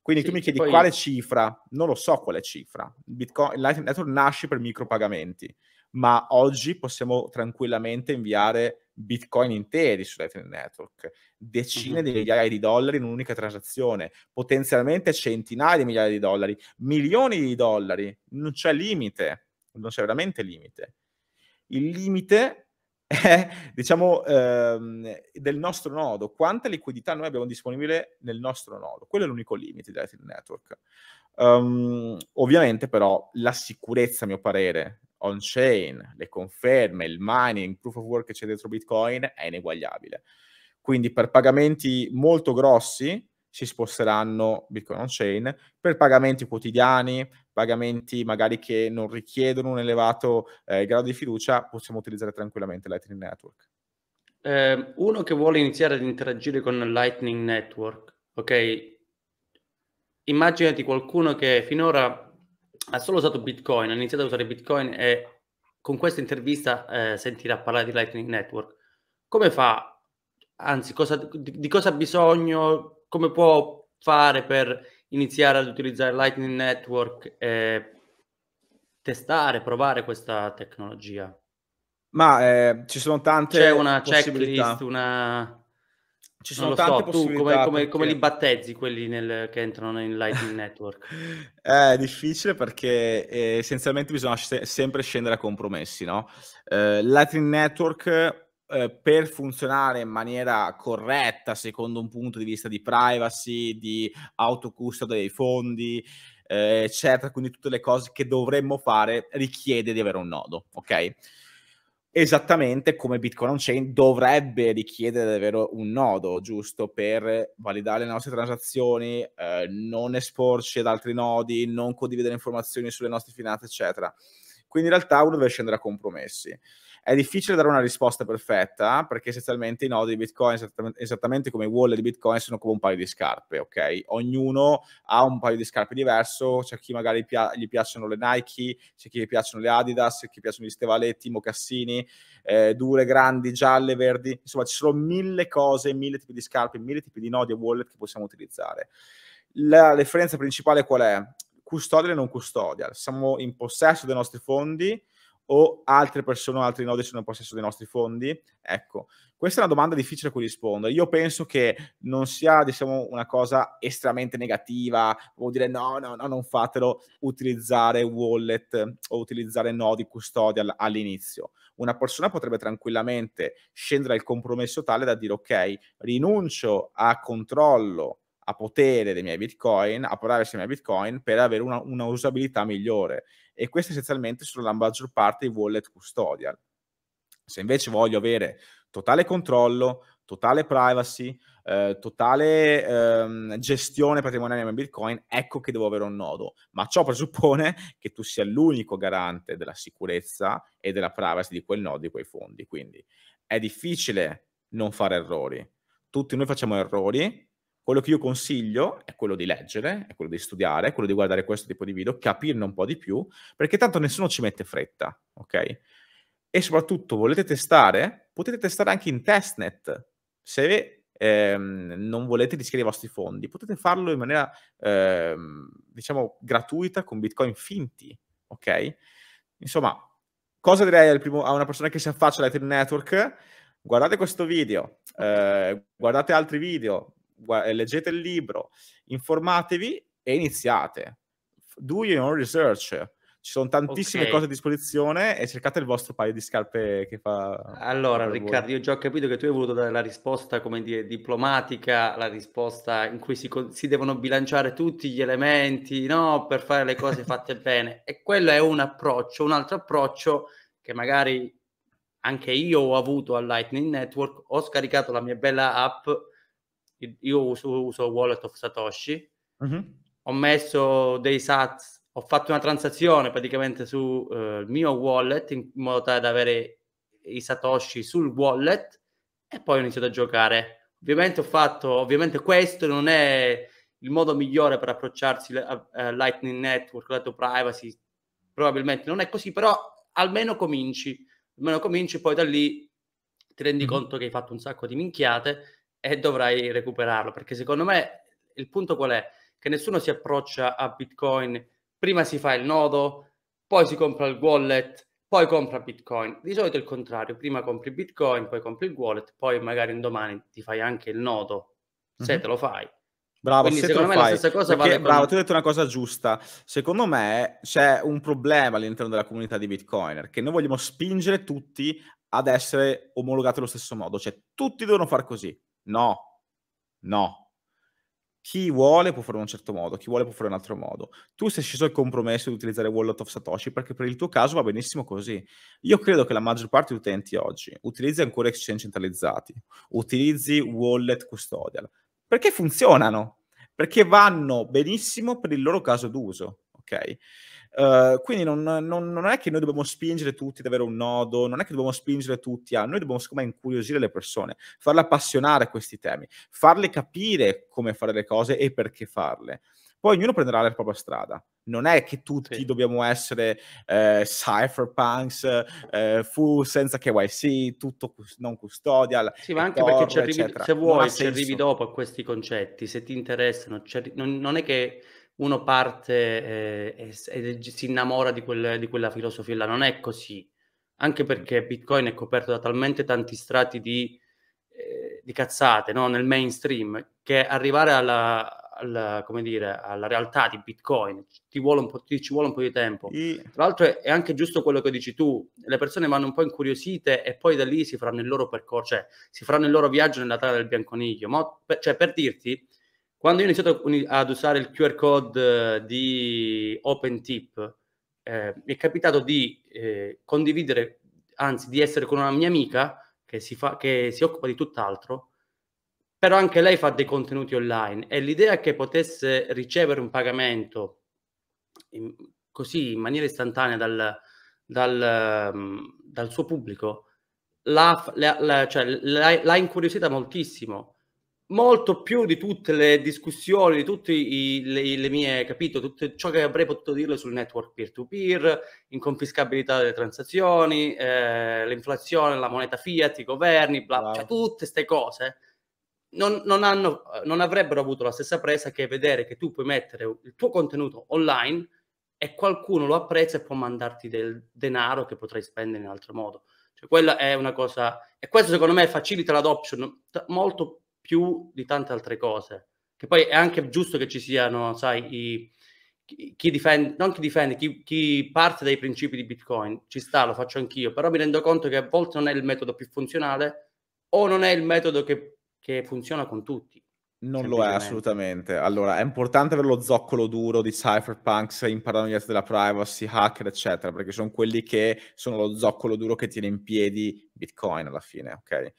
Quindi sì, tu mi chiedi poi... quale cifra, non lo so quale cifra. Bitcoin, Lightning Network nasce per micropagamenti, ma oggi possiamo tranquillamente inviare bitcoin interi su Lightning Network, decine mm-hmm. di migliaia di dollari in un'unica transazione, potenzialmente centinaia di migliaia di dollari, milioni di dollari, non c'è limite non c'è veramente limite. Il limite è, diciamo, ehm, del nostro nodo, quanta liquidità noi abbiamo disponibile nel nostro nodo. Quello è l'unico limite di Lightning Network. Um, ovviamente però la sicurezza, a mio parere, on-chain, le conferme, il mining, proof of work che c'è dentro Bitcoin è ineguagliabile. Quindi per pagamenti molto grossi si sposteranno Bitcoin on-chain, per pagamenti quotidiani, pagamenti magari che non richiedono un elevato eh, grado di fiducia, possiamo utilizzare tranquillamente Lightning Network. Eh, uno che vuole iniziare ad interagire con Lightning Network, ok? Immaginati qualcuno che finora ha solo usato Bitcoin, ha iniziato a usare Bitcoin e con questa intervista eh, sentirà parlare di Lightning Network. Come fa? Anzi, cosa, di, di cosa ha bisogno? Come può fare per iniziare ad utilizzare Lightning Network e testare, provare questa tecnologia? Ma eh, ci sono tante C'è una checklist, una... Ci sono tante so, tu come, come, perché... come, li battezzi quelli nel... che entrano in Lightning Network? Eh, è difficile perché eh, essenzialmente bisogna se- sempre scendere a compromessi, no? Eh, Lightning Network Uhm, per funzionare in maniera corretta, secondo un punto di vista di privacy, di autocustode dei fondi, eh, eccetera, quindi tutte le cose che dovremmo fare, richiede di avere un nodo, ok? Esattamente come Bitcoin on-chain dovrebbe richiedere di avere un nodo, giusto? Per validare le nostre transazioni, eh, non esporci ad altri nodi, non condividere informazioni sulle nostre finanze, eccetera. Quindi in realtà uno deve scendere a compromessi. È difficile dare una risposta perfetta perché essenzialmente i nodi di Bitcoin, esattamente come i wallet di Bitcoin, sono come un paio di scarpe, ok? Ognuno ha un paio di scarpe diverso, c'è chi magari gli piacciono le Nike, c'è chi gli piacciono le Adidas, c'è chi piacciono gli stevaletti, i mocassini, eh, dure, grandi, gialle, verdi, insomma ci sono mille cose, mille tipi di scarpe, mille tipi di nodi e wallet che possiamo utilizzare. La differenza principale qual è? Custodia e non custodia. Siamo in possesso dei nostri fondi, o altre persone o altri nodi sono in possesso dei nostri fondi? Ecco, questa è una domanda difficile a cui rispondere. Io penso che non sia, diciamo, una cosa estremamente negativa, vuol dire no, no, no, non fatelo, utilizzare wallet o utilizzare nodi custodia all'inizio. Una persona potrebbe tranquillamente scendere al compromesso tale da dire ok, rinuncio a controllo a potere dei miei bitcoin, a privacy dei miei bitcoin per avere una, una usabilità migliore. E queste essenzialmente sono la maggior parte di wallet custodial. Se invece voglio avere totale controllo, totale privacy, eh, totale ehm, gestione patrimoniale di Bitcoin, ecco che devo avere un nodo. Ma ciò presuppone che tu sia l'unico garante della sicurezza e della privacy di quel nodo, di quei fondi. Quindi è difficile non fare errori. Tutti noi facciamo errori, quello che io consiglio è quello di leggere, è quello di studiare, è quello di guardare questo tipo di video, capirne un po' di più, perché tanto nessuno ci mette fretta, ok? E soprattutto volete testare? Potete testare anche in testnet. Se ehm, non volete rischiare i vostri fondi, potete farlo in maniera, ehm, diciamo, gratuita con bitcoin finti, ok? Insomma, cosa direi primo, a una persona che si affaccia all'Ethereum Network? Guardate questo video, eh, guardate altri video, eh, leggete il libro, informatevi e iniziate. Do your own research ci sono tantissime okay. cose a disposizione e cercate il vostro paio di scarpe che fa. Allora, Riccardo, io già ho capito che tu hai voluto dare la risposta, come dire, diplomatica, la risposta in cui si, si devono bilanciare tutti gli elementi, no? Per fare le cose fatte bene. E quello è un approccio, un altro approccio che magari anche io ho avuto al Lightning Network, ho scaricato la mia bella app io uso, uso Wallet of Satoshi, uh-huh. ho messo dei sats, ho fatto una transazione praticamente sul eh, mio wallet in modo tale da avere i Satoshi sul wallet e poi ho iniziato a giocare. Ovviamente ho fatto, ovviamente questo non è il modo migliore per approcciarsi a, eh, a Lightning Network, lato privacy, probabilmente non è così, però almeno cominci, almeno cominci, poi da lì ti rendi mm-hmm. conto che hai fatto un sacco di minchiate e dovrai recuperarlo, perché secondo me il punto qual è? Che nessuno si approccia a Bitcoin, prima si fa il nodo, poi si compra il wallet, poi compra Bitcoin. Di solito è il contrario, prima compri Bitcoin, poi compri il wallet, poi magari un domani ti fai anche il nodo, se mm-hmm. te lo fai. Bravo, Quindi se secondo me fai, la stessa cosa perché, vale Bravo, ti ho detto una cosa giusta. Secondo me c'è un problema all'interno della comunità di Bitcoiner, che noi vogliamo spingere tutti ad essere omologati allo stesso modo, cioè tutti devono far così. No, no. Chi vuole può fare in un certo modo, chi vuole può fare in un altro modo. Tu sei sceso il compromesso di utilizzare Wallet of Satoshi perché per il tuo caso va benissimo così. Io credo che la maggior parte degli utenti oggi utilizzi ancora exchange centralizzati, utilizzi wallet custodial, perché funzionano, perché vanno benissimo per il loro caso d'uso, ok? Ehm, quindi non, non, non, è che noi dobbiamo spingere tutti ad avere un nodo, non è che dobbiamo spingere tutti a, noi dobbiamo siccome incuriosire le persone, farle appassionare a questi temi, farle capire come fare le cose e perché farle. Poi ognuno prenderà la propria strada. Non è che tutti sì. dobbiamo essere eh, cypherpunks, eh, fu senza KYC, tutto non custodial. Sì, ma anche core, perché arrivi, se vuoi ci arrivi dopo a questi concetti, se ti interessano, non, non è che uno parte eh, e, e, si innamora di, quel, di, quella filosofia là. Non è così, anche perché Bitcoin è coperto da talmente tanti strati di, eh, di cazzate no? nel mainstream che arrivare alla, alla, dire, alla, realtà di Bitcoin ti vuole un po', ti, ci vuole un po' di tempo. E... Tra l'altro è, è anche giusto quello che dici tu, le persone vanno un po' incuriosite e poi da lì si faranno il loro percorso, cioè si faranno il loro viaggio nella tana del bianconiglio. Ma per, cioè, per dirti quando io ho iniziato ad usare il QR code eh, di OpenTip, eh, mi è capitato di eh, condividere, anzi di essere con una mia amica che si, fa, che si occupa di tutt'altro, però anche lei fa dei contenuti online e l'idea che potesse ricevere un pagamento in, così in maniera istantanea dal, dal, ehm, dal suo pubblico l'ha, l'ha, cioè, l'ha, l'ha incuriosita moltissimo molto più di tutte le discussioni, di tutte i, le, le, mie, capito, tutto ciò che avrei potuto dirle sul network peer-to-peer, inconfiscabilità delle transazioni, eh, l'inflazione, la moneta fiat, i governi, bla, wow. cioè tutte queste cose non, non, hanno, non avrebbero avuto la stessa presa che vedere che tu puoi mettere il tuo contenuto online e qualcuno lo apprezza e può mandarti del denaro che potrai spendere in altro modo. Cioè, quella è una cosa, e questo secondo me facilita l'adoption molto più di tante altre cose. Che poi è anche giusto che ci siano, sai, i, chi difende, non chi difende, chi, chi, parte dai principi di Bitcoin, ci sta, lo faccio anch'io, però mi rendo conto che a volte non è il metodo più funzionale o non è il metodo che, che funziona con tutti. Non lo è assolutamente. Allora, è importante avere lo zoccolo duro di cypherpunks, imparano gli atti della privacy, hacker, eccetera, perché sono quelli che sono lo zoccolo duro che tiene in piedi Bitcoin alla fine, ok?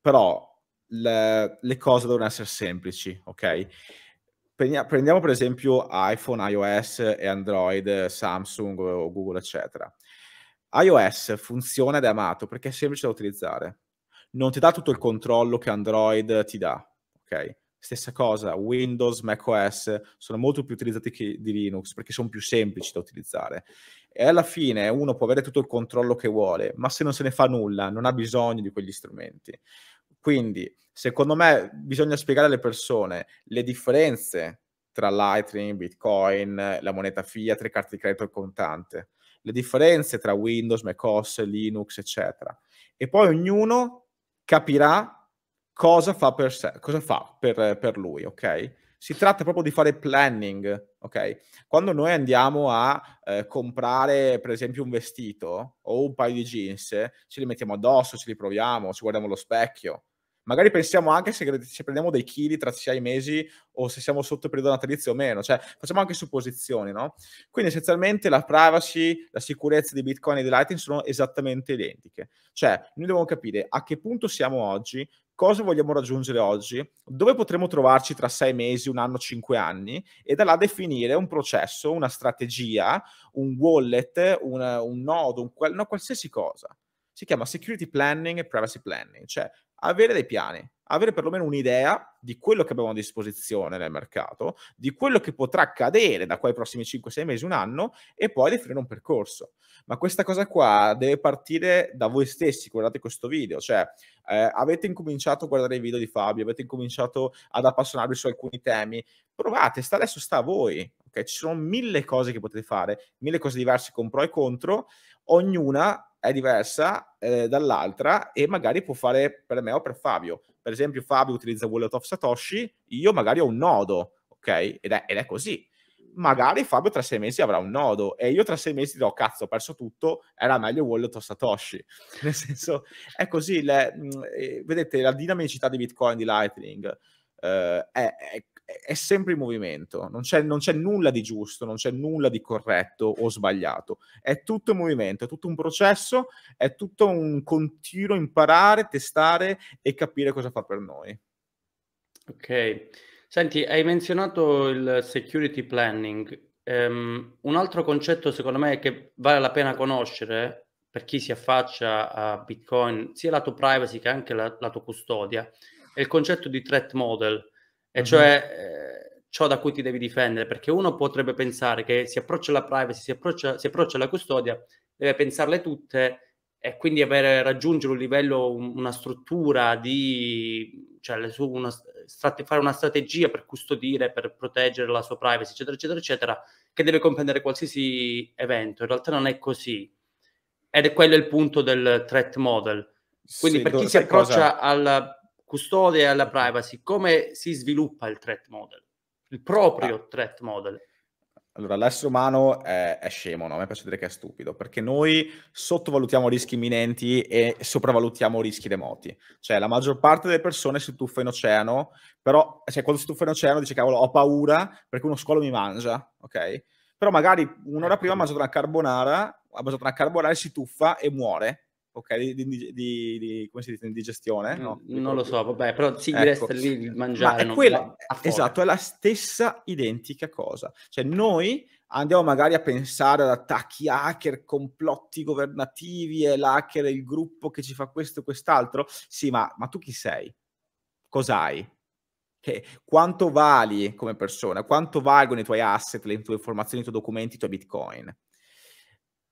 Però le, le cose devono essere semplici, ok? Prendiamo per esempio iPhone, iOS e Android, Samsung o Google, eccetera. iOS funziona ed è amato perché è semplice da utilizzare. Non ti dà tutto il controllo che Android ti dà, ok? Stessa cosa, Windows, macOS sono molto più utilizzati di Linux perché sono più semplici da utilizzare. E alla fine uno può avere tutto il controllo che vuole, ma se non se ne fa nulla, non ha bisogno di quegli strumenti. Quindi, secondo me, bisogna spiegare alle persone le differenze tra Lightning, Bitcoin, la moneta fiat, le carte di credito e il contante, le differenze tra Windows, macOS, Linux, eccetera. E poi ognuno capirà cosa fa per, sé, cosa fa per, per lui, ok? si tratta proprio di fare planning, ok? Quando noi andiamo a eh, comprare, per esempio, un vestito o un paio di jeans, ce li mettiamo addosso, ce li proviamo, ci guardiamo allo specchio, magari pensiamo anche se, se prendiamo dei chili tra sei mesi o se siamo sotto il periodo natalizio o meno, cioè facciamo anche supposizioni, no? Quindi essenzialmente la privacy, la sicurezza di Bitcoin e di Lightning sono esattamente identiche, cioè noi dobbiamo capire a che punto siamo oggi, cosa vogliamo raggiungere oggi, dove potremo trovarci tra sei mesi, un anno, cinque anni, e da là definire un processo, una strategia, un wallet, una, un nodo, un no, qualsiasi cosa si chiama security planning e privacy planning, cioè avere dei piani, avere perlomeno un'idea di quello che abbiamo a disposizione nel mercato, di quello che potrà accadere da qua ai prossimi 5-6 mesi, un anno, e poi definire un percorso. Ma questa cosa qua deve partire da voi stessi, guardate questo video, cioè eh, avete incominciato a guardare i video di Fabio, avete incominciato ad appassionarvi su alcuni temi, provate, sta, adesso sta a voi, ok? Ci sono mille cose che potete fare, mille cose diverse con pro e contro, ognuna è diversa eh, dall'altra e magari può fare per me o per Fabio. Per esempio Fabio utilizza Wallet of Satoshi, io magari ho un nodo, ok? Ed è, ed è così. Magari Fabio tra sei mesi avrà un nodo e io tra sei mesi dirò cazzo ho perso tutto, era meglio Wallet of Satoshi. Nel senso, è così, le, mh, mm, eh, vedete la dinamicità di Bitcoin, di Lightning, eh, è, è è sempre in movimento, non c'è, non c'è, nulla di giusto, non c'è nulla di corretto o sbagliato, è tutto in movimento, è tutto un processo, è tutto un continuo imparare, testare e capire cosa fa per noi. Ok, senti, hai menzionato il security planning, um, un altro concetto secondo me che vale la pena conoscere per chi si affaccia a Bitcoin, sia lato privacy che anche la, lato custodia, è il concetto di threat model e mm-hmm. cioè eh, ciò da cui ti devi difendere, perché uno potrebbe pensare che si approccia alla privacy, si approccia, si approccia alla custodia, deve pensarle tutte e quindi avere, raggiungere un livello, una struttura di, cioè su, una, strate, fare una strategia per custodire, per proteggere la sua privacy, eccetera, eccetera, eccetera, che deve comprendere qualsiasi evento. In realtà non è così. Ed è quello il punto del threat model. Quindi sì, per chi si approccia cosa... alla custode alla certo. privacy, come si sviluppa il threat model, il proprio ah. threat model? Allora, l'essere umano è, è, scemo, no? A me piace dire che è stupido, perché noi sottovalutiamo rischi imminenti e sopravvalutiamo rischi remoti. Cioè, la maggior parte delle persone si tuffa in oceano, però cioè, quando si tuffa in oceano dice, cavolo, ho paura perché uno squalo mi mangia, ok? Però magari un'ora certo. prima ha mangiato una carbonara, ha mangiato una carbonara e si tuffa e muore ok, di, di, di, di, come si dice, di gestione? Mm, no, non lo so, vabbè, però sì, ecco. essere lì il mangiare. Ma è quella, esatto, è la stessa identica cosa. Cioè noi andiamo magari a pensare ad attacchi hacker, complotti governativi, e l'hacker è il gruppo che ci fa questo e quest'altro. Sì, ma, ma tu chi sei? Cos'hai? Che, quanto vali come persona? Quanto valgono i tuoi asset, le tue informazioni, i tuoi documenti, i tuoi bitcoin?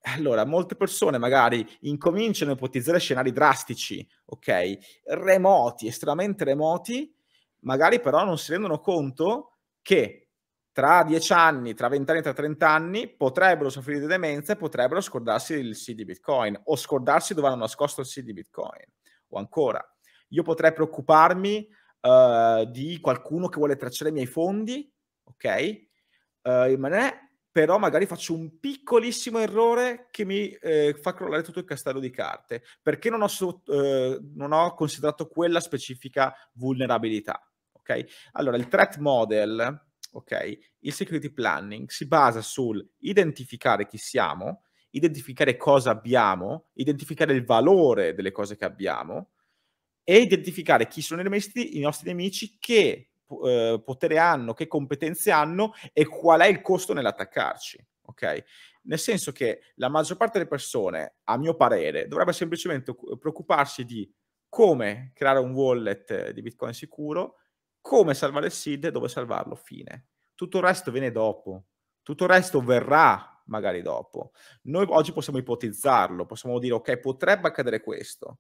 Allora, molte persone magari incominciano a ipotizzare scenari drastici, ok? Remoti, estremamente remoti, magari però non si rendono conto che tra 10 anni, tra 20 anni, tra 30 anni potrebbero soffrire di demenza e potrebbero scordarsi il di Bitcoin o scordarsi dove hanno nascosto il di Bitcoin. O ancora, io potrei preoccuparmi uh, di qualcuno che vuole tracciare i miei fondi, ok? Uh, ma non è però magari faccio un piccolissimo errore che mi eh, fa crollare tutto il castello di carte, perché non ho, so, eh, non ho considerato quella specifica vulnerabilità. Okay? Allora, il threat model, okay, il security planning, si basa sul identificare chi siamo, identificare cosa abbiamo, identificare il valore delle cose che abbiamo e identificare chi sono i nostri, i nostri nemici che eh, potere hanno, che competenze hanno e qual è il costo nell'attaccarci. Ok? Nel senso che la maggior parte delle persone, a mio parere, dovrebbe semplicemente preoccuparsi di come creare un wallet di Bitcoin sicuro, come salvare il seed e dove salvarlo, fine. Tutto il resto viene dopo, tutto il resto verrà magari dopo. Noi oggi possiamo ipotizzarlo, possiamo dire ok, potrebbe accadere questo,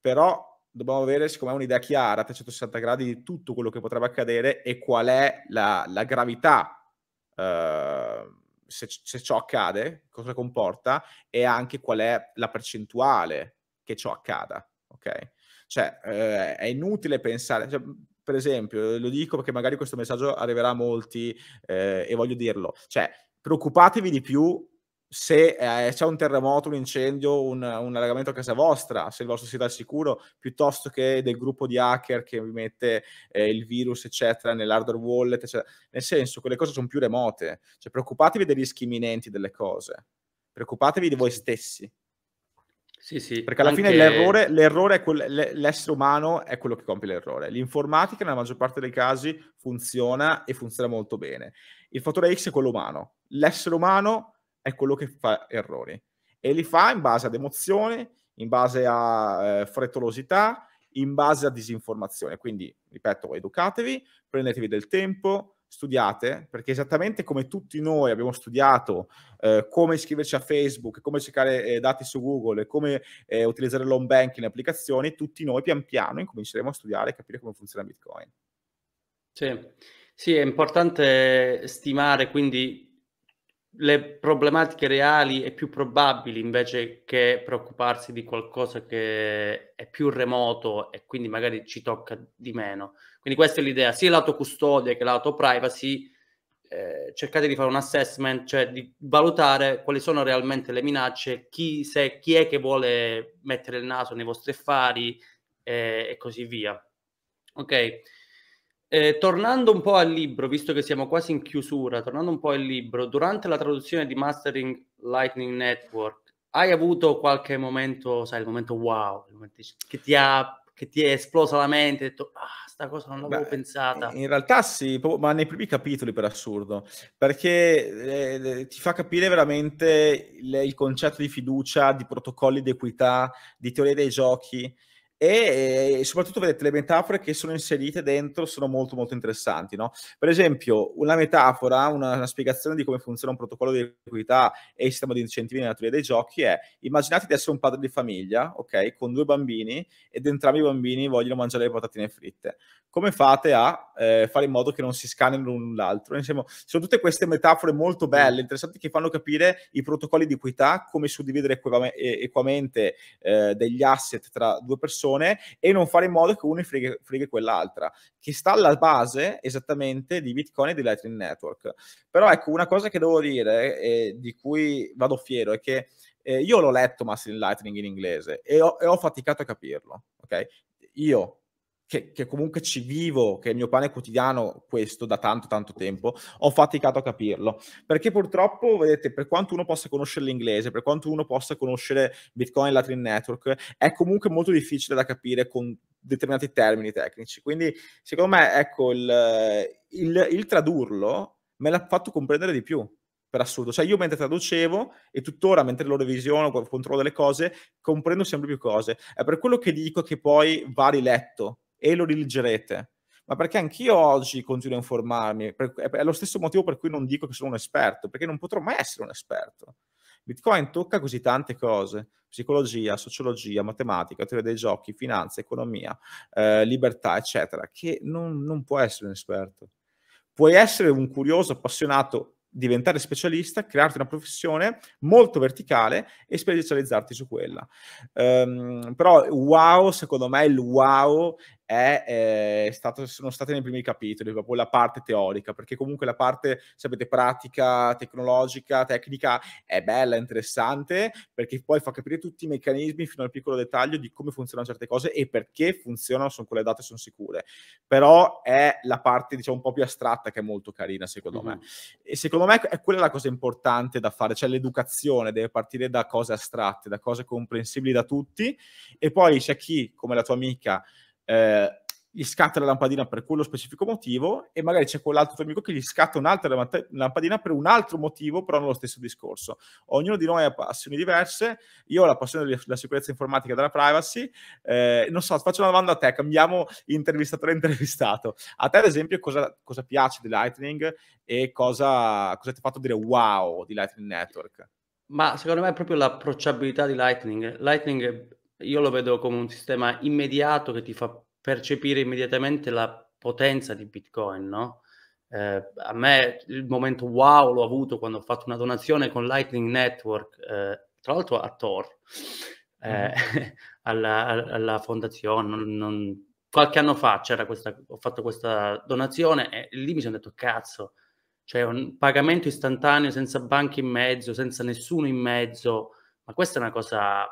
però dobbiamo avere, siccome un'idea chiara a 360 gradi di tutto quello che potrebbe accadere e qual è la, la gravità, eh, se, se, ciò accade, cosa comporta, e anche qual è la percentuale che ciò accada. Ok? Cioè, eh, è inutile pensare. Cioè, per esempio, lo dico perché magari questo messaggio arriverà a molti eh, e voglio dirlo. Cioè, preoccupatevi di più se eh, c'è un terremoto, un incendio, un, un, allagamento a casa vostra, se il vostro sito è al sicuro, piuttosto che del gruppo di hacker che vi mette eh, il virus, eccetera, nell'hardware wallet, eccetera. Nel senso, quelle cose sono più remote. Cioè, preoccupatevi dei rischi imminenti delle cose. Preoccupatevi di voi stessi. Sì, sì. Perché alla anche... fine l'errore, l'errore è quel, l'essere umano è quello che compie l'errore. L'informatica, nella maggior parte dei casi, funziona e funziona molto bene. Il fattore X è quello umano. L'essere umano è quello che fa errori e li fa in base ad emozione, in base a eh, frettolosità, in base a disinformazione. Quindi, ripeto, educatevi, prendetevi del tempo, studiate, perché esattamente come tutti noi abbiamo studiato eh, come iscriverci a Facebook, come cercare eh, dati su Google, come eh, utilizzare l'home banking, in applicazioni, tutti noi pian piano incominceremo a studiare e capire come funziona Bitcoin. Sì. sì, è importante stimare quindi le problematiche reali e più probabili invece che preoccuparsi di qualcosa che è più remoto e quindi magari ci tocca di meno. Quindi questa è l'idea, sia l'autocustodia che l'autoprivacy, eh, cercate di fare un assessment, cioè di valutare quali sono realmente le minacce, chi, se, chi è che vuole mettere il naso nei vostri affari eh, e così via. Ok? Eh, tornando un po' al libro, visto che siamo quasi in chiusura, tornando un po' al libro, durante la traduzione di Mastering Lightning Network, hai avuto qualche momento, sai, il momento wow, il momento che ti ha che ti è esplosa la mente, hai detto ah, sta cosa non l'avevo Beh, pensata. In realtà sì, ma nei primi capitoli per assurdo, perché eh, eh ti fa capire veramente il, concetto di fiducia, di protocolli di equità, di teoria dei giochi, e, e eh, soprattutto vedete le metafore che sono inserite dentro sono molto molto interessanti no? per esempio una metafora una, una, spiegazione di come funziona un protocollo di equità e il sistema di incentivi nella teoria dei giochi è immaginate di essere un padre di famiglia ok con due bambini ed entrambi i bambini vogliono mangiare le patatine fritte come fate a eh, fare in modo che non si scannino l'un l'altro Insomma, sono tutte queste metafore molto mm. belle interessanti che fanno capire i protocolli di equità come suddividere eh, equamente eh, degli asset tra due persone persone e non fare in modo che uno freghi, freghi quell'altra, che sta alla base esattamente di Bitcoin e di Lightning Network. Però ecco, una cosa che devo dire, eh, di cui vado fiero, è che eh, io l'ho letto Massive Lightning in inglese e ho, e ho faticato a capirlo, ok? Io, che, che, comunque ci vivo, che è il mio pane quotidiano, questo da tanto tanto tempo, ho faticato a capirlo. Perché purtroppo, vedete, per quanto uno possa conoscere l'inglese, per quanto uno possa conoscere Bitcoin e Latin Network, è comunque molto difficile da capire con determinati termini tecnici. Quindi, secondo me, ecco, il, il, il tradurlo me l'ha fatto comprendere di più per assurdo. Cioè, io mentre traducevo e tuttora mentre lo revisiono, controllo delle cose, comprendo sempre più cose. È per quello che dico che poi va riletto e lo rileggerete. Ma perché anch'io oggi continuo a informarmi, è lo stesso motivo per cui non dico che sono un esperto, perché non potrò mai essere un esperto. Bitcoin tocca così tante cose, psicologia, sociologia, matematica, teoria dei giochi, finanza, economia, eh, libertà, eccetera, che non, non può essere un esperto. Puoi essere un curioso appassionato diventare specialista, crearti una professione molto verticale e specializzarti su quella. Um, però wow, secondo me il wow è, eh, è stato, sono state nei primi capitoli, proprio la parte teorica, perché comunque la parte, sapete, pratica, tecnologica, tecnica è bella, interessante, perché poi fa capire tutti i meccanismi fino al piccolo dettaglio di come funzionano certe cose e perché funzionano, sono quelle date, sono sicure. Però è la parte, diciamo, un po' più astratta che è molto carina, secondo mm-hmm. me. E secondo me è quella la cosa importante da fare, cioè l'educazione deve partire da cose astratte, da cose comprensibili da tutti, e poi c'è chi, come la tua amica, eh, gli scatta la lampadina per quello specifico motivo e magari c'è quell'altro tuo amico che gli scatta un'altra lampadina per un altro motivo, però nello stesso discorso. Ognuno di noi ha passioni diverse, io ho la passione della sicurezza informatica e della privacy, eh, non so, faccio una domanda a te, cambiamo intervistatore intervistato. A te ad esempio cosa, cosa piace di Lightning e cosa, cosa ti ha fatto dire wow di Lightning Network? Ma secondo me è proprio l'approcciabilità di Lightning. Lightning io lo vedo come un sistema immediato che ti fa percepire immediatamente la potenza di Bitcoin, no? Eh, a me il momento wow l'ho avuto quando ho fatto una donazione con Lightning Network, eh, tra l'altro a Tor, eh, mm. alla, alla, fondazione. Non, non... Qualche anno fa questa, ho fatto questa donazione e lì mi sono detto cazzo, cioè un pagamento istantaneo senza banche in mezzo, senza nessuno in mezzo, ma questa è una cosa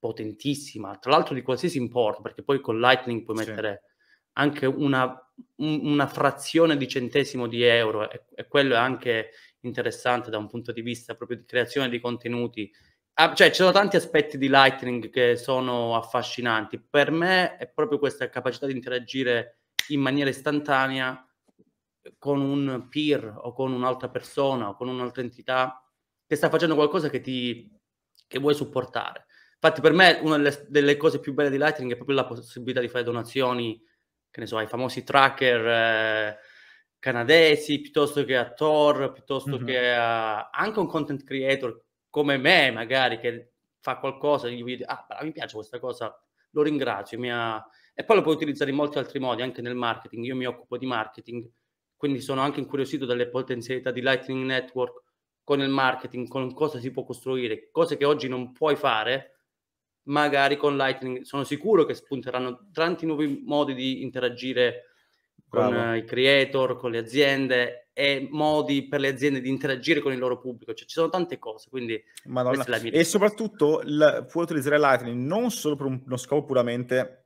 potentissima, tra l'altro di qualsiasi importo, perché poi con Lightning puoi mettere sì. anche una, una, frazione di centesimo di euro e, e, quello è anche interessante da un punto di vista proprio di creazione di contenuti. Ah, cioè, ci sono tanti aspetti di Lightning che sono affascinanti. Per me è proprio questa capacità di interagire in maniera istantanea con un peer o con un'altra persona o con un'altra entità che sta facendo qualcosa che ti che vuoi supportare Infatti, per me, una delle, delle, cose più belle di Lightning è proprio la possibilità di fare donazioni, che ne so, ai famosi tracker eh, canadesi, piuttosto che a Thor, piuttosto mm-hmm. che a anche un content creator come me, magari, che fa qualcosa, gli voglio ah, bravo, mi piace questa cosa, lo ringrazio, ha... e poi lo puoi utilizzare in molti altri modi, anche nel marketing, io mi occupo di marketing, quindi sono anche incuriosito dalle potenzialità di Lightning Network con il marketing, con cosa si può costruire, cose che oggi non puoi fare, magari con Lightning sono sicuro che spunteranno tanti nuovi modi di interagire con Bravo. Eh, i creator, con le aziende e modi per le aziende di interagire con il loro pubblico, cioè ci sono tante cose, quindi è la mia idea. E soprattutto il, puoi utilizzare Lightning non solo per uno scopo puramente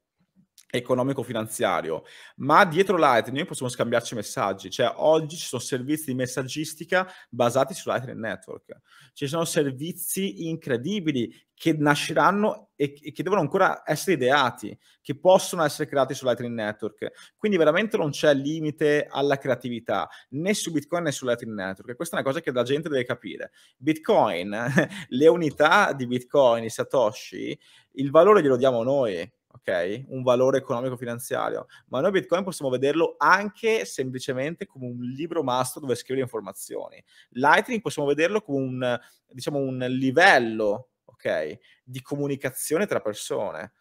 economico-finanziario, ma dietro Lightning noi possiamo scambiarci messaggi, cioè oggi ci sono servizi di messaggistica basati su Lightning Network, ci sono servizi incredibili che nasceranno e che devono ancora essere ideati, che possono essere creati su Lightning Network, quindi veramente non c'è limite alla creatività, né su Bitcoin né su Lightning Network, e questa è una cosa che la gente deve capire. Bitcoin, le unità di Bitcoin, i Satoshi, il valore glielo diamo noi, ok? Un valore economico-finanziario. Ma noi Bitcoin possiamo vederlo anche semplicemente come un libro mastro dove scrivere informazioni. Lightning possiamo vederlo come un, diciamo, un livello, ok? Di comunicazione tra persone.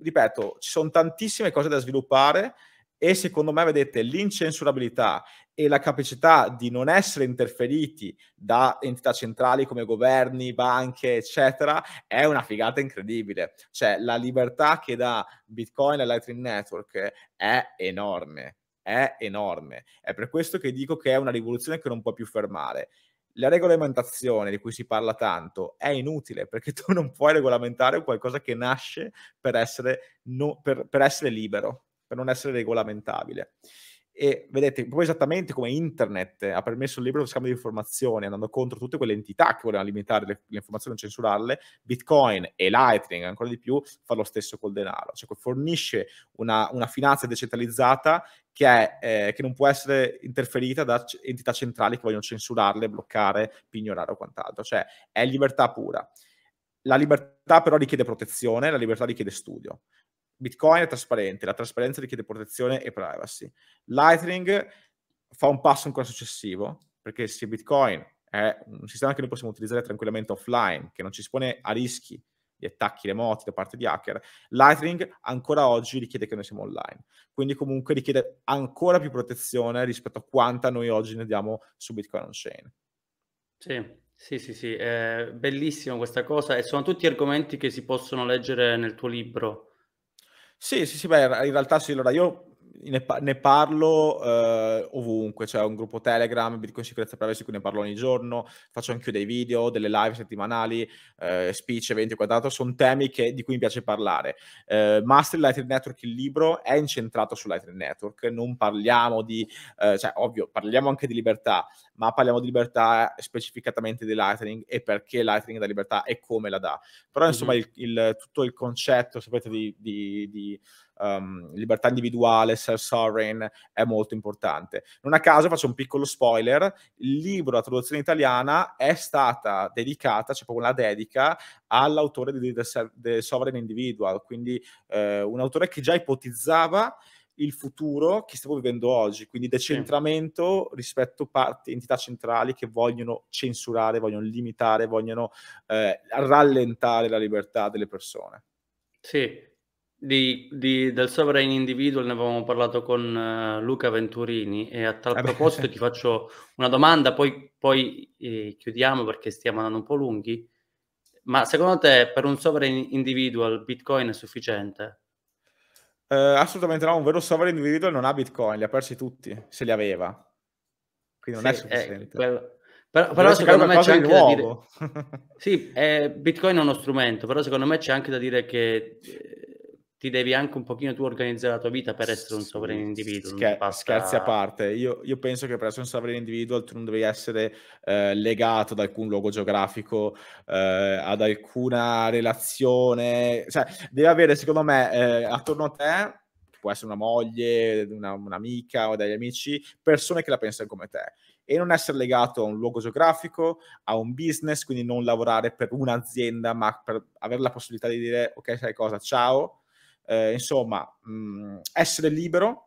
Ripeto, ci sono tantissime cose da sviluppare e secondo me, vedete, l'incensurabilità e la capacità di non essere interferiti da entità centrali come governi, banche, eccetera, è una figata incredibile. Cioè, la libertà che dà Bitcoin e Lightning Network è enorme, è enorme. È per questo che dico che è una rivoluzione che non può più fermare. La regolamentazione di cui si parla tanto è inutile perché tu non puoi regolamentare qualcosa che nasce per essere, no, per, per essere libero, per non essere regolamentabile. E vedete, proprio esattamente come internet ha permesso il libero scambio di informazioni, andando contro tutte quelle entità che volevano limitare le, le informazioni e censurarle, Bitcoin e Lightning ancora di più fa lo stesso col denaro, cioè fornisce una, una finanza decentralizzata che, è, eh, che, non può essere interferita da c- entità centrali che vogliono censurarle, bloccare, pignorare o quant'altro, cioè è libertà pura. La libertà però richiede protezione, la libertà richiede studio. Bitcoin è trasparente, la trasparenza richiede protezione e privacy. Lightning fa un passo ancora successivo, perché se Bitcoin è un sistema che noi possiamo utilizzare tranquillamente offline, che non ci espone a rischi di attacchi remoti da parte di hacker, Lightning ancora oggi richiede che noi siamo online. Quindi comunque richiede ancora più protezione rispetto a quanta noi oggi ne diamo su Bitcoin on-chain. Sì, sì, sì, sì, è bellissimo questa cosa e sono tutti argomenti che si possono leggere nel tuo libro. Sì, sì, sì, beh, in realtà sì, allora io ne, pa- ne parlo eh, ovunque, c'è cioè, un gruppo Telegram, Bitcoin Sicurezza Privacy, cui ne parlo ogni giorno, faccio anche io dei video, delle live settimanali, eh, speech, eventi e quant'altro, sono temi che, di cui mi piace parlare. Eh, Master Lightning Network, il libro, è incentrato su Lightning Network, non parliamo di, eh, cioè ovvio, parliamo anche di libertà, ma parliamo di libertà specificatamente di Lightning e perché Lightning dà libertà e come la dà. Però insomma mm-hmm. il, il, tutto il concetto, sapete, di, di, di um, libertà individuale, self-sovereign, è molto importante. Non a caso faccio un piccolo spoiler, il libro, la traduzione italiana, è stata dedicata, c'è cioè proprio una dedica, all'autore di The, The Sovereign Individual, quindi eh, un autore che già ipotizzava il futuro che stiamo vivendo oggi, quindi decentramento sì. rispetto a parti, entità centrali che vogliono censurare, vogliono limitare, vogliono eh, rallentare la libertà delle persone. Sì, di, di, del sovereign individual ne avevamo parlato con uh, Luca Venturini e a tal proposito ti faccio una domanda, poi, poi eh, chiudiamo perché stiamo andando un po' lunghi, ma secondo te per un sovereign individual Bitcoin è sufficiente? Eh, assolutamente no, un vero sovereign individual non ha Bitcoin, li ha persi tutti, se li aveva. Quindi non sì, è eh, sufficiente. È, quello... Però, però secondo me c'è anche nuovo. da dire... sì, eh, Bitcoin è uno strumento, però secondo me c'è anche da dire che eh, ti devi anche un pochino tu organizzare la tua vita per essere un sovrano individuo. Scher- basta... Scherzi a parte, io, io, penso che per essere un sovrano individuo tu non devi essere eh, legato ad alcun luogo geografico, eh, ad alcuna relazione, cioè devi avere secondo me eh, attorno a te può essere una moglie, una, un'amica o degli amici, persone che la pensano come te. E non essere legato a un luogo geografico, a un business, quindi non lavorare per un'azienda, ma per avere la possibilità di dire, ok, sai cosa, ciao, eh, insomma, mh, mm, essere libero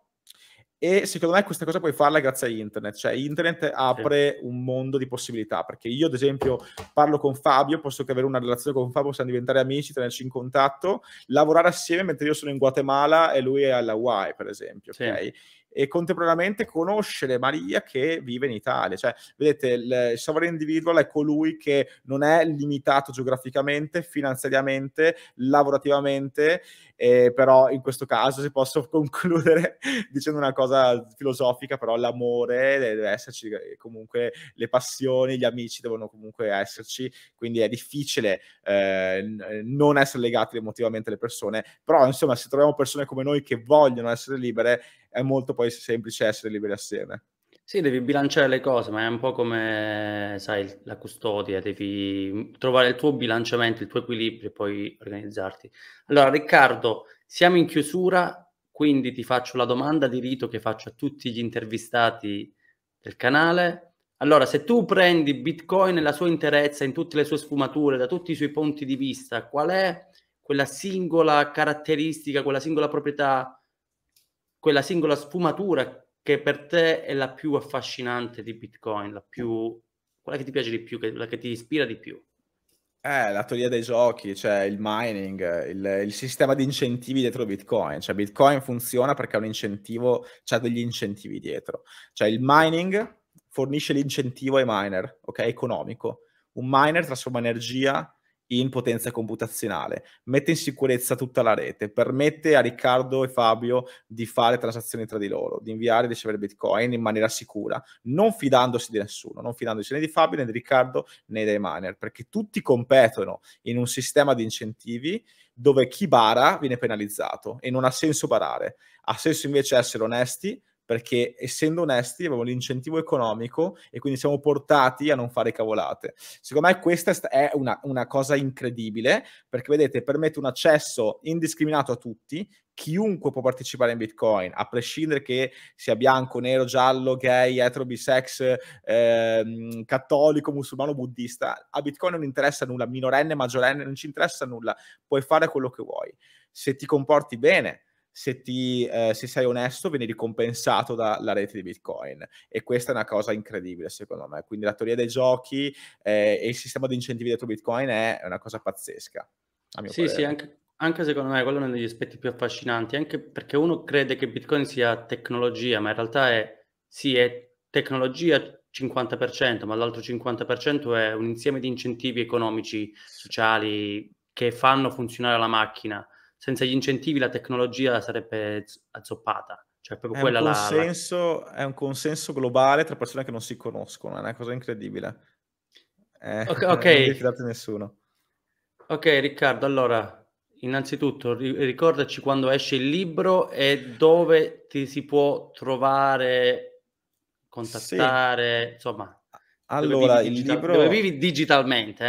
e secondo me questa cosa puoi farla grazie a internet, cioè internet apre sì. un mondo di possibilità, perché io ad esempio parlo con Fabio, posso che avere una relazione con Fabio, possiamo diventare amici, tenerci in contatto, lavorare assieme mentre io sono in Guatemala e lui è alla Hawaii, per esempio, sì. ok? e contemporaneamente conoscere Maria che vive in Italia. Cioè, vedete, il, il sovereign individual è colui che non è limitato geograficamente, finanziariamente, lavorativamente, eh, però in questo caso si posso concludere dicendo una cosa filosofica, però l'amore deve esserci eh, comunque, le passioni, gli amici devono comunque esserci, quindi è difficile eh, non essere legati emotivamente alle persone, però insomma se troviamo persone come noi che vogliono essere libere, è molto poi semplice essere liberi assieme. Sì, devi bilanciare le cose, ma è un po' come, sai, la custodia, devi trovare il tuo bilanciamento, il tuo equilibrio e poi organizzarti. Allora, Riccardo, siamo in chiusura, quindi ti faccio la domanda di rito che faccio a tutti gli intervistati del canale. Allora, se tu prendi Bitcoin nella sua interezza, in tutte le sue sfumature, da tutti i suoi punti di vista, qual è quella singola caratteristica, quella singola proprietà quella singola sfumatura che per te è la più affascinante di Bitcoin, la più, quella che ti piace di più, che, quella che ti ispira di più. Eh, la teoria dei giochi, cioè il mining, il, il, sistema di incentivi dietro Bitcoin. Cioè Bitcoin funziona perché ha un incentivo, c'ha degli incentivi dietro. Cioè il mining fornisce l'incentivo ai miner, ok? Economico. Un miner trasforma energia in potenza computazionale, mette in sicurezza tutta la rete, permette a Riccardo e Fabio di fare transazioni tra di loro, di inviare e ricevere Bitcoin in maniera sicura, non fidandosi di nessuno, non fidandosi né di Fabio né di Riccardo né dei miner, perché tutti competono in un sistema di incentivi dove chi bara viene penalizzato e non ha senso barare, ha senso invece essere onesti, perché essendo onesti abbiamo l'incentivo economico e quindi siamo portati a non fare cavolate. Secondo me questa è una, una cosa incredibile, perché vedete, permette un accesso indiscriminato a tutti, chiunque può partecipare in Bitcoin, a prescindere che sia bianco, nero, giallo, gay, etero, bisex, ehm, cattolico, musulmano, buddista, a Bitcoin non interessa nulla, minorenne, maggiorenne, non ci interessa nulla, puoi fare quello che vuoi. Se ti comporti bene, se, ti, eh, se sei onesto vieni ricompensato dalla rete di Bitcoin e questa è una cosa incredibile secondo me, quindi la teoria dei giochi eh, e il sistema di incentivi dentro Bitcoin è una cosa pazzesca. sì, parere. sì, anche, anche secondo me quello è uno degli aspetti più affascinanti, anche perché uno crede che Bitcoin sia tecnologia, ma in realtà è, sì, è tecnologia 50%, ma l'altro 50% è un insieme di incentivi economici, sociali che fanno funzionare la macchina senza gli incentivi la tecnologia sarebbe azzoppata. Cioè, è, un consenso, la, è un consenso globale tra persone che non si conoscono, è una cosa incredibile. Eh, ok, non fidate nessuno. Ok, Riccardo, allora, innanzitutto ricordaci quando esce il libro e dove ti si può trovare, contattare, sì. insomma. Allora, dove vivi, digita- libro... dove vivi digitalmente,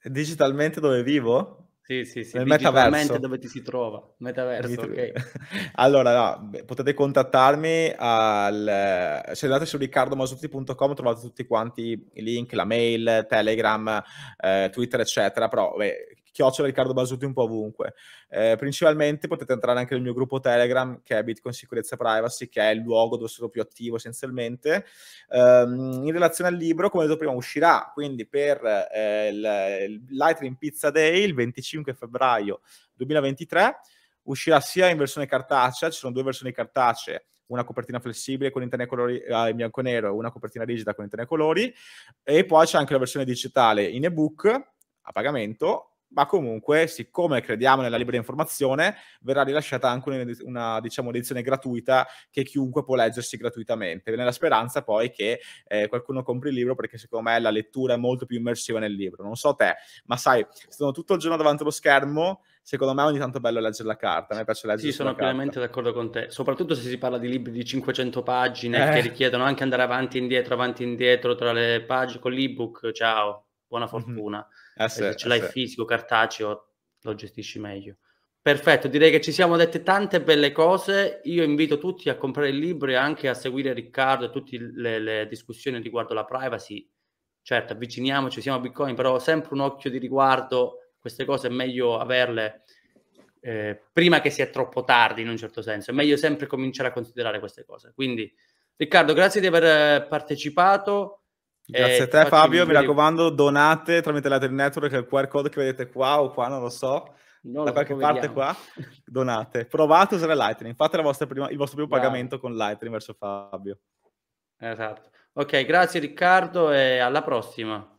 eh? Digitalmente dove vivo? Sì, sì, sì, nel metaverso. dove ti si trova, metaverso, ok. allora, no, potete contattarmi al... se andate su riccardomasutti.com trovate tutti quanti i link, la mail, Telegram, eh, Twitter, eccetera, però beh, chiocciola Riccardo Basuti un po' ovunque. Eh, principalmente potete entrare anche nel mio gruppo Telegram che è Bitcoin Sicurezza Privacy, che è il luogo dove sono più attivo essenzialmente. Um, in relazione al libro, come detto prima, uscirà quindi per eh, il, il Lightning Pizza Day il 25 febbraio 2023. Uscirà sia in versione cartacea, ci sono due versioni cartacee una copertina flessibile con interne colori eh, bianco e nero e una copertina rigida con interne colori e poi c'è anche la versione digitale in ebook a pagamento ma comunque, siccome crediamo nella libera informazione, verrà rilasciata anche una, una diciamo, edizione gratuita che chiunque può leggersi gratuitamente, nella speranza poi che eh, qualcuno compri il libro, perché secondo me la lettura è molto più immersiva nel libro. Non so te, ma sai, sono tutto il giorno davanti allo schermo, secondo me ogni tanto è bello leggere la carta, a me piace leggere Sì, sono pienamente d'accordo con te, soprattutto se si parla di libri di 500 pagine eh. che richiedono anche andare avanti e indietro, avanti e indietro tra le pagine con l'ebook, ciao, buona mm-hmm. fortuna. Mm-hmm eh se ce l'hai sì. fisico, cartaceo, lo gestisci meglio. Perfetto, direi che ci siamo dette tante belle cose. Io invito tutti a comprare il libro e anche a seguire Riccardo e tutte le, le discussioni riguardo la privacy. Certo, avviciniamoci, siamo a Bitcoin, però sempre un occhio di riguardo. Queste cose è meglio averle eh, prima che sia troppo tardi, in un certo senso. È meglio sempre cominciare a considerare queste cose. Quindi, Riccardo, grazie di aver eh, partecipato. Grazie a eh, te Fabio, mi raccomando donate tramite la Network il QR code che vedete qua o qua, non lo so, non da qualche parte qua, donate. Provate a usare Lightning, fate prima, il vostro primo Bravo. pagamento con Lightning verso Fabio. Esatto. Ok, grazie Riccardo e alla prossima.